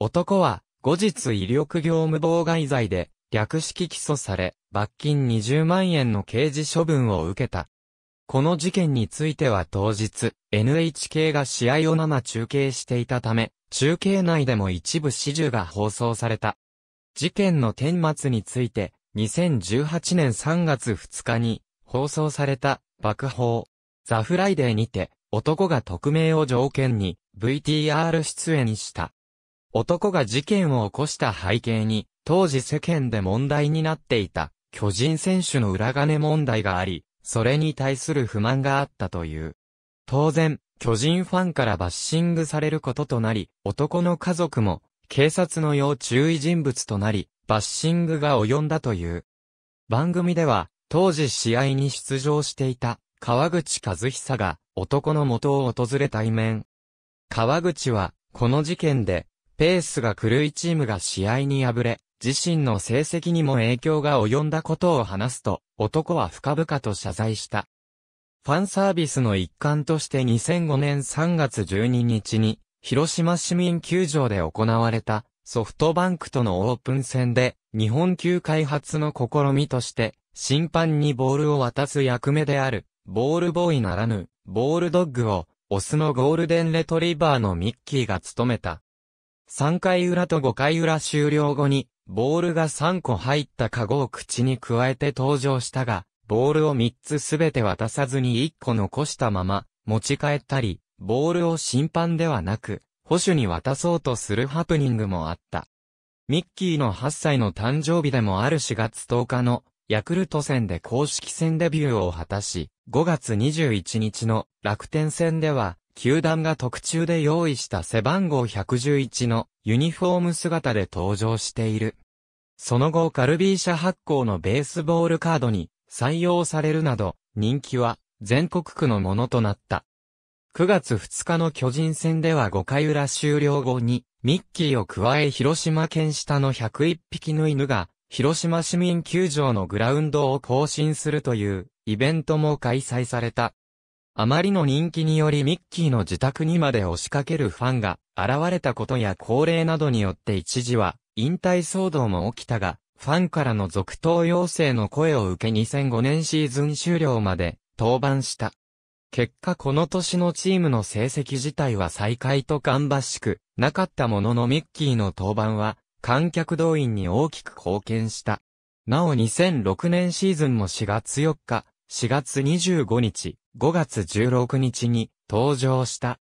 男は、後日威力業務妨害罪で、略式起訴され、罰金20万円の刑事処分を受けた。この事件については当日、NHK が試合を生中継していたため、中継内でも一部始終が放送された。事件の顛末について、2018年3月2日に、放送された、爆放。ザ・フライデーにて、男が匿名を条件に VTR 出演した。男が事件を起こした背景に、当時世間で問題になっていた巨人選手の裏金問題があり、それに対する不満があったという。当然、巨人ファンからバッシングされることとなり、男の家族も警察の要注意人物となり、バッシングが及んだという。番組では、当時試合に出場していた川口和久が男の元を訪れ対面。川口は、この事件で、ペースが狂いチームが試合に敗れ、自身の成績にも影響が及んだことを話すと、男は深々と謝罪した。ファンサービスの一環として2005年3月12日に、広島市民球場で行われた、ソフトバンクとのオープン戦で、日本球開発の試みとして、審判にボールを渡す役目である、ボールボーイならぬ、ボールドッグを、オスのゴールデンレトリバーのミッキーが務めた。3回裏と5回裏終了後に、ボールが3個入ったカゴを口に加えて登場したが、ボールを3つすべて渡さずに1個残したまま、持ち帰ったり、ボールを審判ではなく、保守に渡そうとするハプニングもあった。ミッキーの8歳の誕生日でもある4月10日のヤクルト戦で公式戦デビューを果たし、5月21日の楽天戦では、球団が特注で用意した背番号111のユニフォーム姿で登場している。その後カルビー社発行のベースボールカードに採用されるなど、人気は全国区のものとなった。9月2日の巨人戦では5回裏終了後に、ミッキーを加え広島県下の101匹の犬が、広島市民球場のグラウンドを更新するというイベントも開催された。あまりの人気によりミッキーの自宅にまで押しかけるファンが現れたことや高齢などによって一時は引退騒動も起きたが、ファンからの続投要請の声を受け2005年シーズン終了まで登板した。結果この年のチームの成績自体は再開とと芳しく、なかったもののミッキーの登板は観客動員に大きく貢献した。なお2006年シーズンも4月4日、4月25日、5月16日に登場した。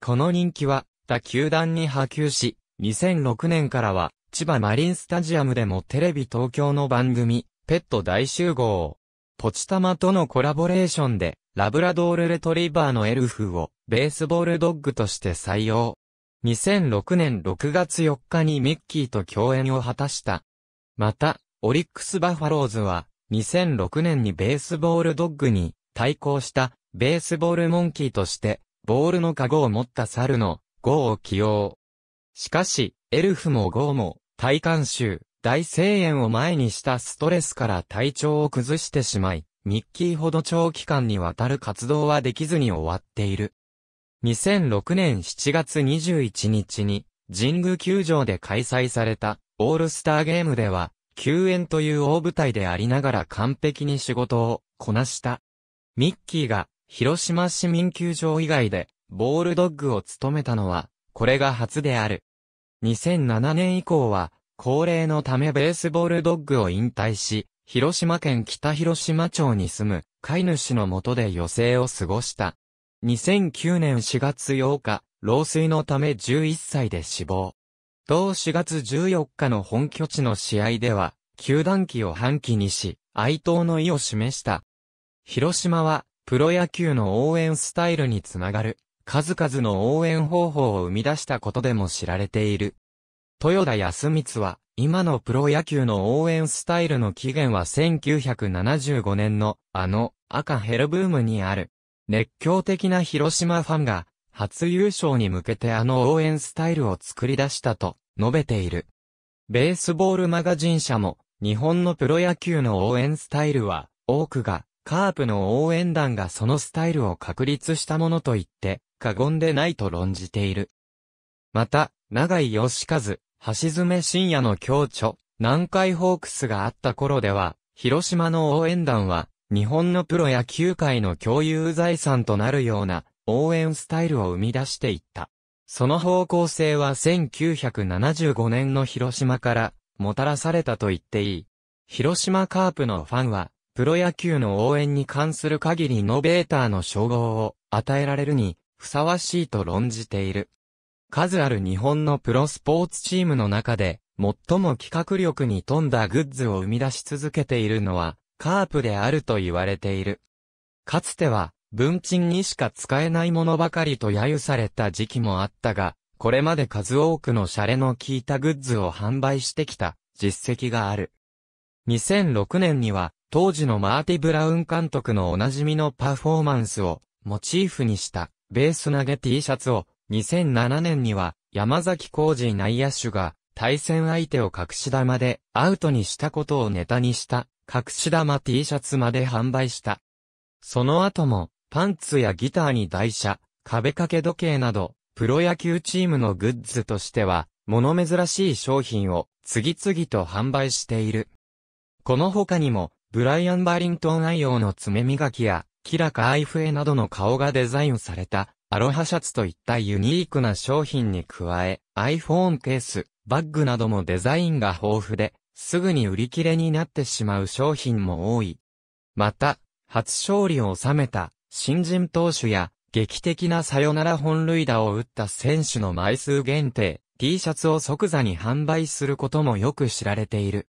この人気は、他球団に波及し、2006年からは、千葉マリンスタジアムでもテレビ東京の番組、ペット大集合を、ポチタマとのコラボレーションで、ラブラドールレトリバーのエルフを、ベースボールドッグとして採用。2006年6月4日にミッキーと共演を果たした。また、オリックスバファローズは、2006年にベースボールドッグに対抗したベースボールモンキーとして、ボールのカゴを持った猿のゴーを起用。しかし、エルフもゴーも、体観衆、大声援を前にしたストレスから体調を崩してしまい、ミッキーほど長期間にわたる活動はできずに終わっている。2006年7月21日に、神宮球場で開催された、オールスターゲームでは、救援という大舞台でありながら完璧に仕事をこなした。ミッキーが広島市民球場以外でボールドッグを務めたのはこれが初である。2007年以降は高齢のためベースボールドッグを引退し、広島県北広島町に住む飼い主のもとで余生を過ごした。2009年4月8日、老衰のため11歳で死亡。同4月14日の本拠地の試合では、球団旗を半旗にし、哀悼の意を示した。広島は、プロ野球の応援スタイルにつながる、数々の応援方法を生み出したことでも知られている。豊田康光は、今のプロ野球の応援スタイルの起源は1975年の、あの、赤ヘルブームにある。熱狂的な広島ファンが、初優勝に向けてあの応援スタイルを作り出したと述べている。ベースボールマガジン社も、日本のプロ野球の応援スタイルは、多くが、カープの応援団がそのスタイルを確立したものと言って、過言でないと論じている。また、長井義和、橋爪深夜の共著、南海ホークスがあった頃では、広島の応援団は、日本のプロ野球界の共有財産となるような、応援スタイルを生み出していった。その方向性は1975年の広島からもたらされたと言っていい。広島カープのファンは、プロ野球の応援に関する限りノベーターの称号を与えられるに、ふさわしいと論じている。数ある日本のプロスポーツチームの中で、最も企画力に富んだグッズを生み出し続けているのは、カープであると言われている。かつては、文鎮にしか使えないものばかりと揶揄された時期もあったが、これまで数多くのシャレの効いたグッズを販売してきた実績がある。2006年には、当時のマーティ・ブラウン監督のおなじみのパフォーマンスをモチーフにしたベース投げ T シャツを、2007年には山崎浩二内野手が対戦相手を隠し玉でアウトにしたことをネタにした隠し玉 T シャツまで販売した。その後もパンツやギターに台車、壁掛け時計など、プロ野球チームのグッズとしては、物珍しい商品を次々と販売している。この他にも、ブライアン・バリントン愛用の爪磨きや、キラカ・アイフエなどの顔がデザインされた、アロハシャツといったユニークな商品に加え、iPhone ケース、バッグなどもデザインが豊富で、すぐに売り切れになってしまう商品も多い。また、初勝利を収めた新人投手や、劇的なサヨナラ本塁打を打った選手の枚数限定、T シャツを即座に販売することもよく知られている。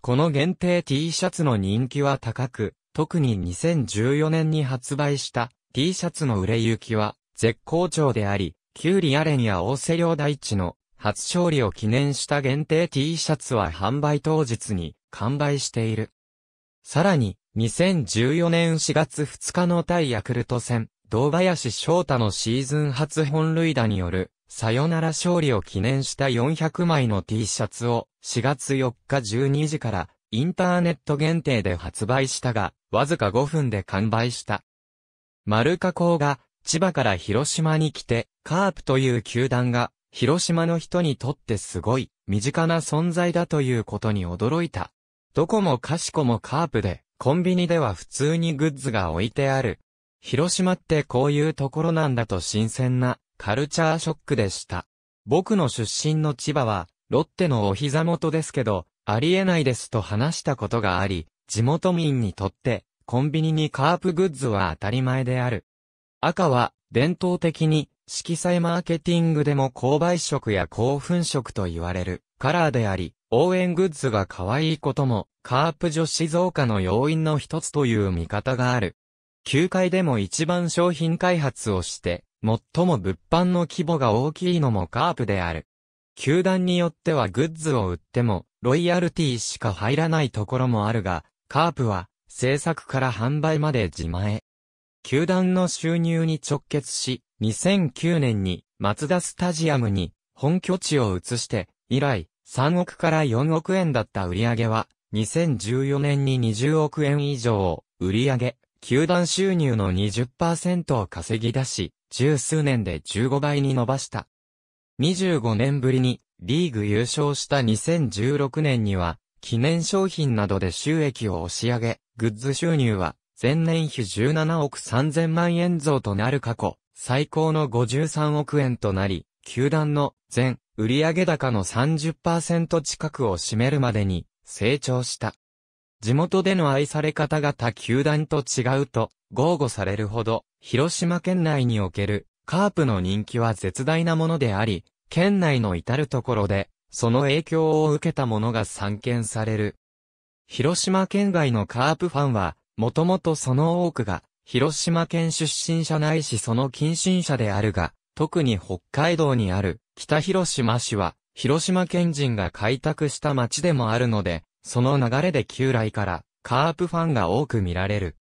この限定 T シャツの人気は高く、特に2014年に発売した T シャツの売れ行きは絶好調であり、キュウリアレンや大瀬良大地の初勝利を記念した限定 T シャツは販売当日に完売している。さらに、2014年4月2日の対ヤクルト戦、堂林翔太のシーズン初本塁打による、さよなら勝利を記念した400枚の T シャツを、4月4日12時から、インターネット限定で発売したが、わずか5分で完売した。丸加工が、千葉から広島に来て、カープという球団が、広島の人にとってすごい、身近な存在だということに驚いた。どこもかしこもカープで、コンビニでは普通にグッズが置いてある。広島ってこういうところなんだと新鮮なカルチャーショックでした。僕の出身の千葉は、ロッテのお膝元ですけど、ありえないですと話したことがあり、地元民にとって、コンビニにカープグッズは当たり前である。赤は、伝統的に、色彩マーケティングでも購買色や興奮色と言われるカラーであり、応援グッズが可愛いことも、カープ女子増加の要因の一つという見方がある。球界でも一番商品開発をして、最も物販の規模が大きいのもカープである。球団によってはグッズを売っても、ロイヤルティしか入らないところもあるが、カープは、制作から販売まで自前。球団の収入に直結し、2009年に、マツダスタジアムに、本拠地を移して、以来、3億から4億円だった売上は、2014年に20億円以上を売上、球団収入の20%を稼ぎ出し、十数年で15倍に伸ばした。25年ぶりにリーグ優勝した2016年には、記念商品などで収益を押し上げ、グッズ収入は前年比17億3000万円増となる過去、最高の53億円となり、球団の全売上高の30%近くを占めるまでに成長した。地元での愛され方が他球団と違うと豪語されるほど、広島県内におけるカープの人気は絶大なものであり、県内の至るところで、その影響を受けたものが散見される。広島県外のカープファンは、もともとその多くが、広島県出身者ないしその近親者であるが、特に北海道にある北広島市は、広島県人が開拓した町でもあるので、その流れで旧来からカープファンが多く見られる。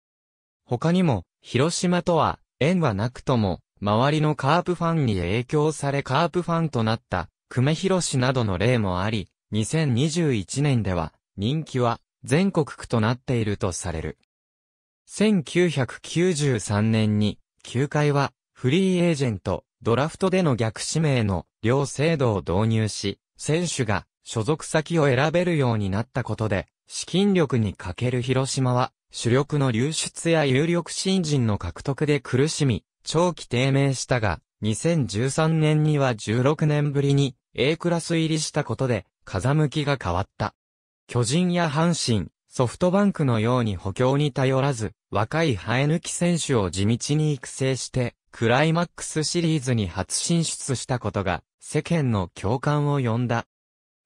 他にも、広島とは縁はなくとも、周りのカープファンに影響されカープファンとなった久米広市などの例もあり、2021年では人気は全国区となっているとされる。1993年に、球界はフリーエージェント、ドラフトでの逆指名の両制度を導入し、選手が所属先を選べるようになったことで、資金力に欠ける広島は、主力の流出や有力新人の獲得で苦しみ、長期低迷したが、2013年には16年ぶりに A クラス入りしたことで、風向きが変わった。巨人や阪神、ソフトバンクのように補強に頼らず、若い生え抜き選手を地道に育成して、クライマックスシリーズに初進出したことが、世間の共感を呼んだ。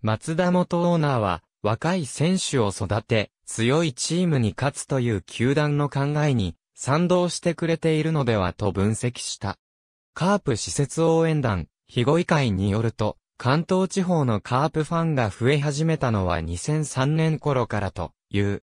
松田元オーナーは、若い選手を育て、強いチームに勝つという球団の考えに、賛同してくれているのではと分析した。カープ施設応援団、非語委会によると、関東地方のカープファンが増え始めたのは2003年頃からという。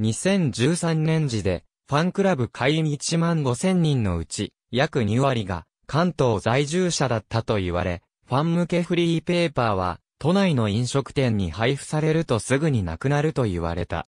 2013年時で、ファンクラブ会員1万5千人のうち、約2割が関東在住者だったと言われ、ファン向けフリーペーパーは都内の飲食店に配布されるとすぐになくなると言われた。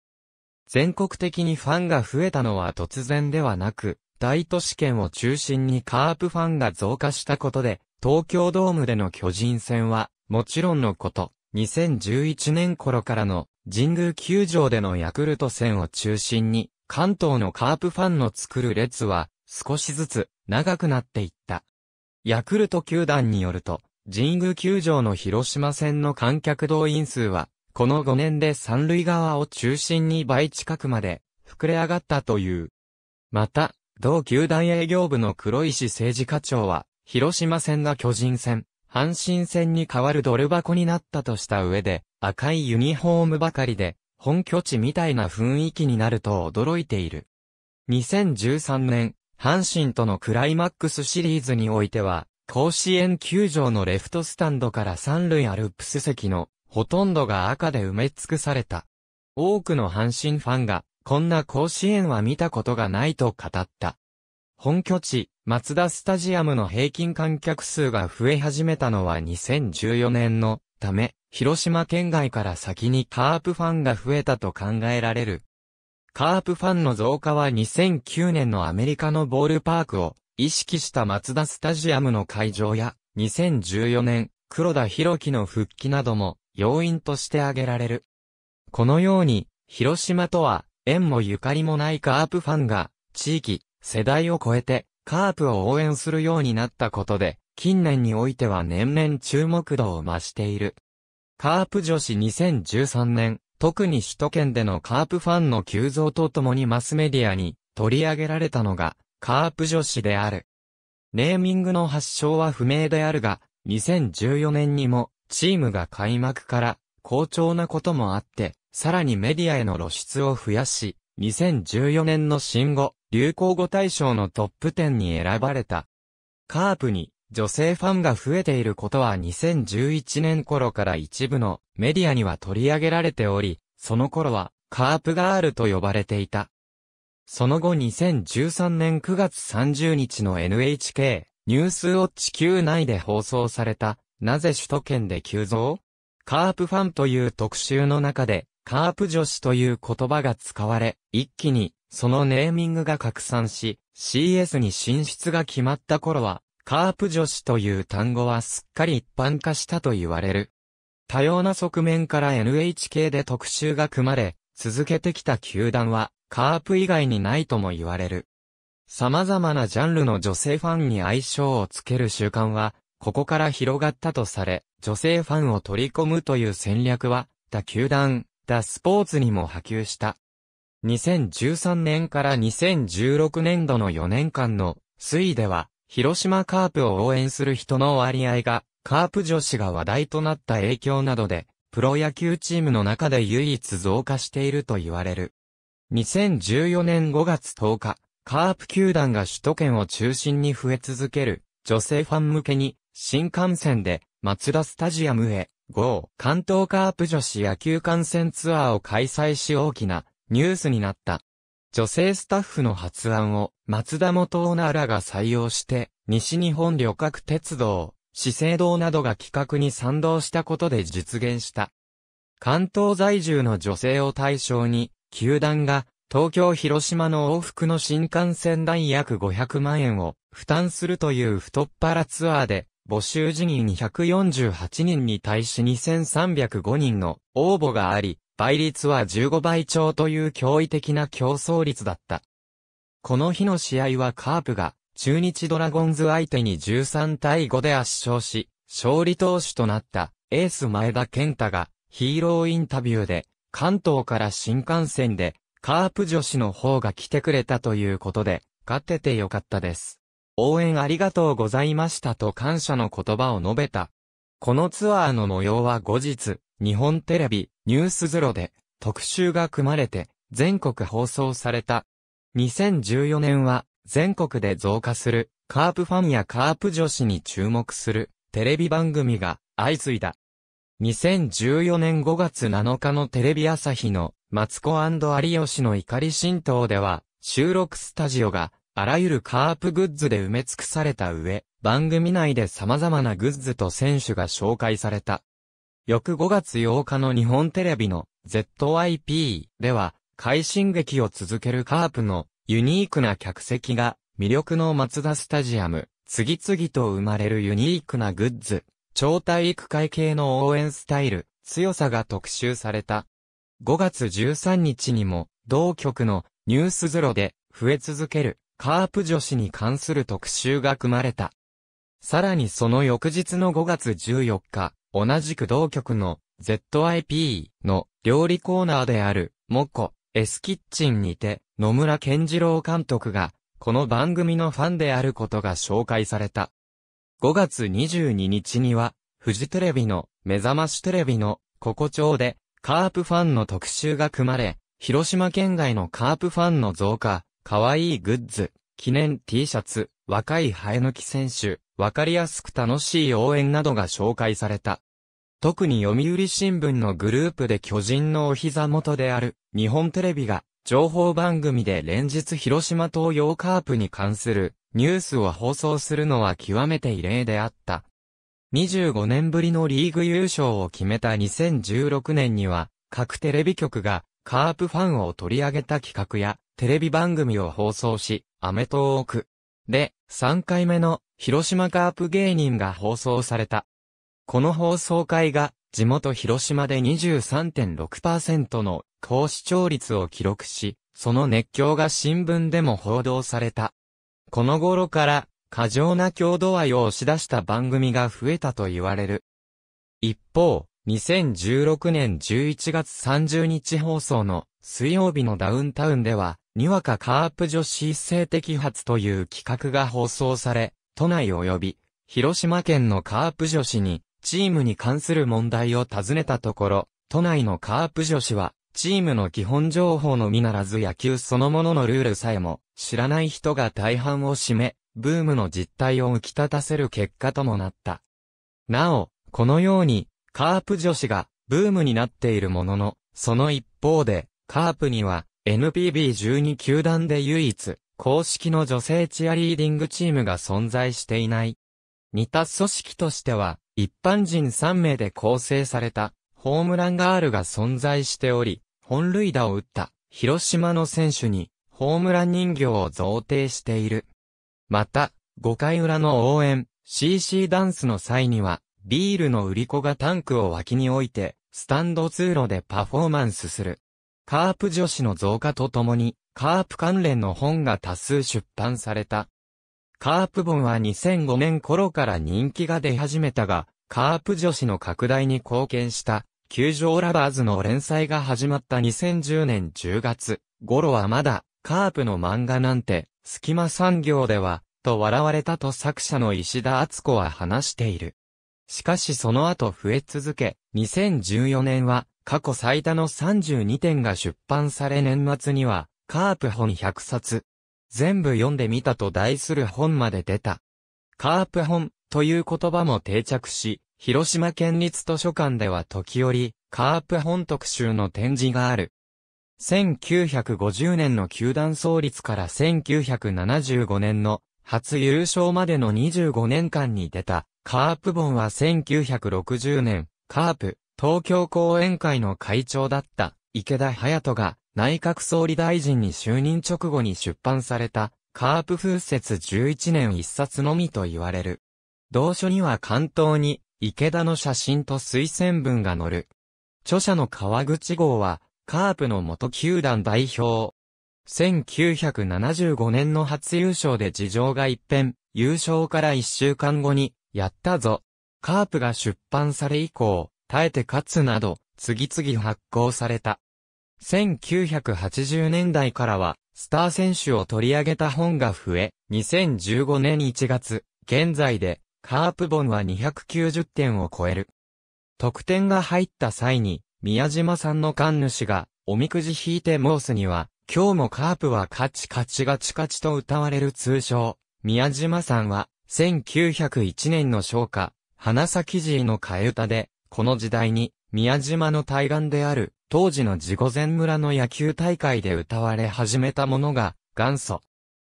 全国的にファンが増えたのは突然ではなく、大都市圏を中心にカープファンが増加したことで、東京ドームでの巨人戦は、もちろんのこと、2011年頃からの神宮球場でのヤクルト戦を中心に、関東のカープファンの作る列は、少しずつ長くなっていった。ヤクルト球団によると、神宮球場の広島戦の観客動員数は、この5年で三塁側を中心に倍近くまで膨れ上がったという。また、同球団営業部の黒石政治課長は、広島戦が巨人戦、阪神戦に代わるドル箱になったとした上で、赤いユニフォームばかりで、本拠地みたいな雰囲気になると驚いている。2013年、阪神とのクライマックスシリーズにおいては、甲子園球場のレフトスタンドから三塁アルプス席のほとんどが赤で埋め尽くされた。多くの阪神ファンが、こんな甲子園は見たことがないと語った。本拠地、松田スタジアムの平均観客数が増え始めたのは2014年のため、広島県外から先にカープファンが増えたと考えられる。カープファンの増加は2009年のアメリカのボールパークを意識したマツダスタジアムの会場や2014年黒田博樹の復帰なども要因として挙げられる。このように広島とは縁もゆかりもないカープファンが地域、世代を超えてカープを応援するようになったことで近年においては年々注目度を増している。カープ女子2013年特に首都圏でのカープファンの急増とともにマスメディアに取り上げられたのが、カープ女子である。ネーミングの発祥は不明であるが、2014年にも、チームが開幕から、好調なこともあって、さらにメディアへの露出を増やし、2014年の新語、流行語大賞のトップ10に選ばれた。カープに女性ファンが増えていることは2011年頃から一部のメディアには取り上げられており、その頃はカープガールと呼ばれていた。その後2013年9月30日の NHK ニュースウォッチ9内で放送された、なぜ首都圏で急増カープファンという特集の中で、カープ女子という言葉が使われ、一気にそのネーミングが拡散し、CS に進出が決まった頃は、カープ女子という単語はすっかり一般化したと言われる。多様な側面から NHK で特集が組まれ、続けてきた球団は、カープ以外にないとも言われる。様々なジャンルの女性ファンに愛称をつける習慣は、ここから広がったとされ、女性ファンを取り込むという戦略は、他球団、他スポーツにも波及した。2013年から2016年度の4年間の推移では、広島カープを応援する人の割合が、カープ女子が話題となった影響などで、プロ野球チームの中で唯一増加していると言われる。2014年5月10日、カープ球団が首都圏を中心に増え続ける、女性ファン向けに、新幹線で、松田スタジアムへ、GO! 関東カープ女子野球観戦ツアーを開催し大きな、ニュースになった。女性スタッフの発案を、松田元オーナーらが採用して、西日本旅客鉄道、資生堂などが企画に賛同したことで実現した。関東在住の女性を対象に、球団が、東京広島の往復の新幹線代約500万円を負担するという太っ腹ツアーで、募集人員148人に対し2305人の応募があり、倍率は15倍超という驚異的な競争率だった。この日の試合はカープが中日ドラゴンズ相手に13対5で圧勝し、勝利投手となったエース前田健太がヒーローインタビューで関東から新幹線でカープ女子の方が来てくれたということで勝ててよかったです。応援ありがとうございましたと感謝の言葉を述べた。このツアーの模様は後日日本テレビ、ニュースゼロで特集が組まれて全国放送された。2014年は全国で増加するカープファンやカープ女子に注目するテレビ番組が相次いだ。2014年5月7日のテレビ朝日のマツコ有吉の怒り浸透では収録スタジオがあらゆるカープグッズで埋め尽くされた上、番組内で様々なグッズと選手が紹介された。翌5月8日の日本テレビの ZIP では、快進撃を続けるカープのユニークな客席が魅力の松田スタジアム、次々と生まれるユニークなグッズ、超体育会系の応援スタイル、強さが特集された。5月13日にも、同局のニュースゼロで増え続けるカープ女子に関する特集が組まれた。さらにその翌日の5月14日、同じく同局の ZIP の料理コーナーである、モコ、S キッチンにて、野村健次郎監督が、この番組のファンであることが紹介された。5月22日には、フジテレビの、目覚ましテレビの、ここ町で、カープファンの特集が組まれ、広島県外のカープファンの増加、可愛いグッズ、記念 T シャツ、若い生え抜き選手、わかりやすく楽しい応援などが紹介された。特に読売新聞のグループで巨人のお膝元である日本テレビが情報番組で連日広島東洋カープに関するニュースを放送するのは極めて異例であった。25年ぶりのリーグ優勝を決めた2016年には各テレビ局がカープファンを取り上げた企画やテレビ番組を放送し、アメトーークで3回目の広島カープ芸人が放送された。この放送会が、地元広島で23.6%の高視聴率を記録し、その熱狂が新聞でも報道された。この頃から、過剰な郷土愛を押し出した番組が増えたと言われる。一方、2016年11月30日放送の水曜日のダウンタウンでは、にわかカープ女子一斉摘発という企画が放送され、都内及び広島県のカープ女子にチームに関する問題を尋ねたところ、都内のカープ女子は、チームの基本情報のみならず野球そのもののルールさえも、知らない人が大半を占め、ブームの実態を浮き立たせる結果ともなった。なお、このように、カープ女子が、ブームになっているものの、その一方で、カープには、NPB12 球団で唯一、公式の女性チアリーディングチームが存在していない。似た組織としては、一般人3名で構成されたホームランガールが存在しており、本塁打を打った広島の選手にホームラン人形を贈呈している。また、5回裏の応援、CC ダンスの際には、ビールの売り子がタンクを脇に置いて、スタンド通路でパフォーマンスする。カープ女子の増加とともに、カープ関連の本が多数出版された。カープ本は2005年頃から人気が出始めたが、カープ女子の拡大に貢献した、球場ラバーズの連載が始まった2010年10月頃はまだ、カープの漫画なんて、隙間産業では、と笑われたと作者の石田敦子は話している。しかしその後増え続け、2014年は過去最多の32点が出版され年末には、カープ本100冊、全部読んでみたと題する本まで出た。カープ本という言葉も定着し、広島県立図書館では時折、カープ本特集の展示がある。1950年の球団創立から1975年の初優勝までの25年間に出たカープ本は1960年、カープ東京講演会の会長だった池田隼人が内閣総理大臣に就任直後に出版された、カープ風説11年一冊のみと言われる。同書には関東に、池田の写真と推薦文が載る。著者の川口号は、カープの元球団代表。1975年の初優勝で事情が一変、優勝から一週間後に、やったぞ。カープが出版され以降、耐えて勝つなど、次々発行された。1980年代からは、スター選手を取り上げた本が増え、2015年1月、現在で、カープ本は290点を超える。得点が入った際に、宮島さんの勘主が、おみくじ引いて申すには、今日もカープはカチカチガチカチと歌われる通称、宮島さんは、1901年の昇華、花咲じいの替え歌で、この時代に、宮島の対岸である、当時の地己前村の野球大会で歌われ始めたものが、元祖。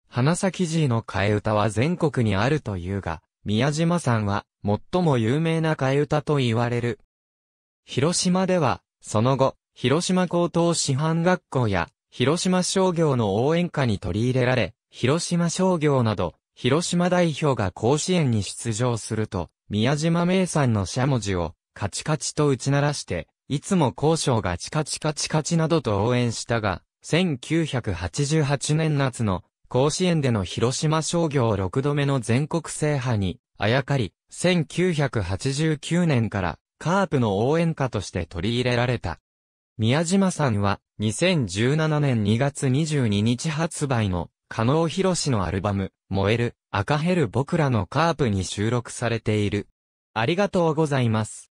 花咲爺の替え歌は全国にあるというが、宮島さんは、最も有名な替え歌と言われる。広島では、その後、広島高等師範学校や、広島商業の応援歌に取り入れられ、広島商業など、広島代表が甲子園に出場すると、宮島名産のしゃもじを、カチカチと打ち鳴らして、いつも交渉がチカチカチカチなどと応援したが、1988年夏の甲子園での広島商業6度目の全国制覇に、あやかり、1989年からカープの応援歌として取り入れられた。宮島さんは、2017年2月22日発売の、加納博士のアルバム、燃える、赤ヘル僕らのカープに収録されている。ありがとうございます。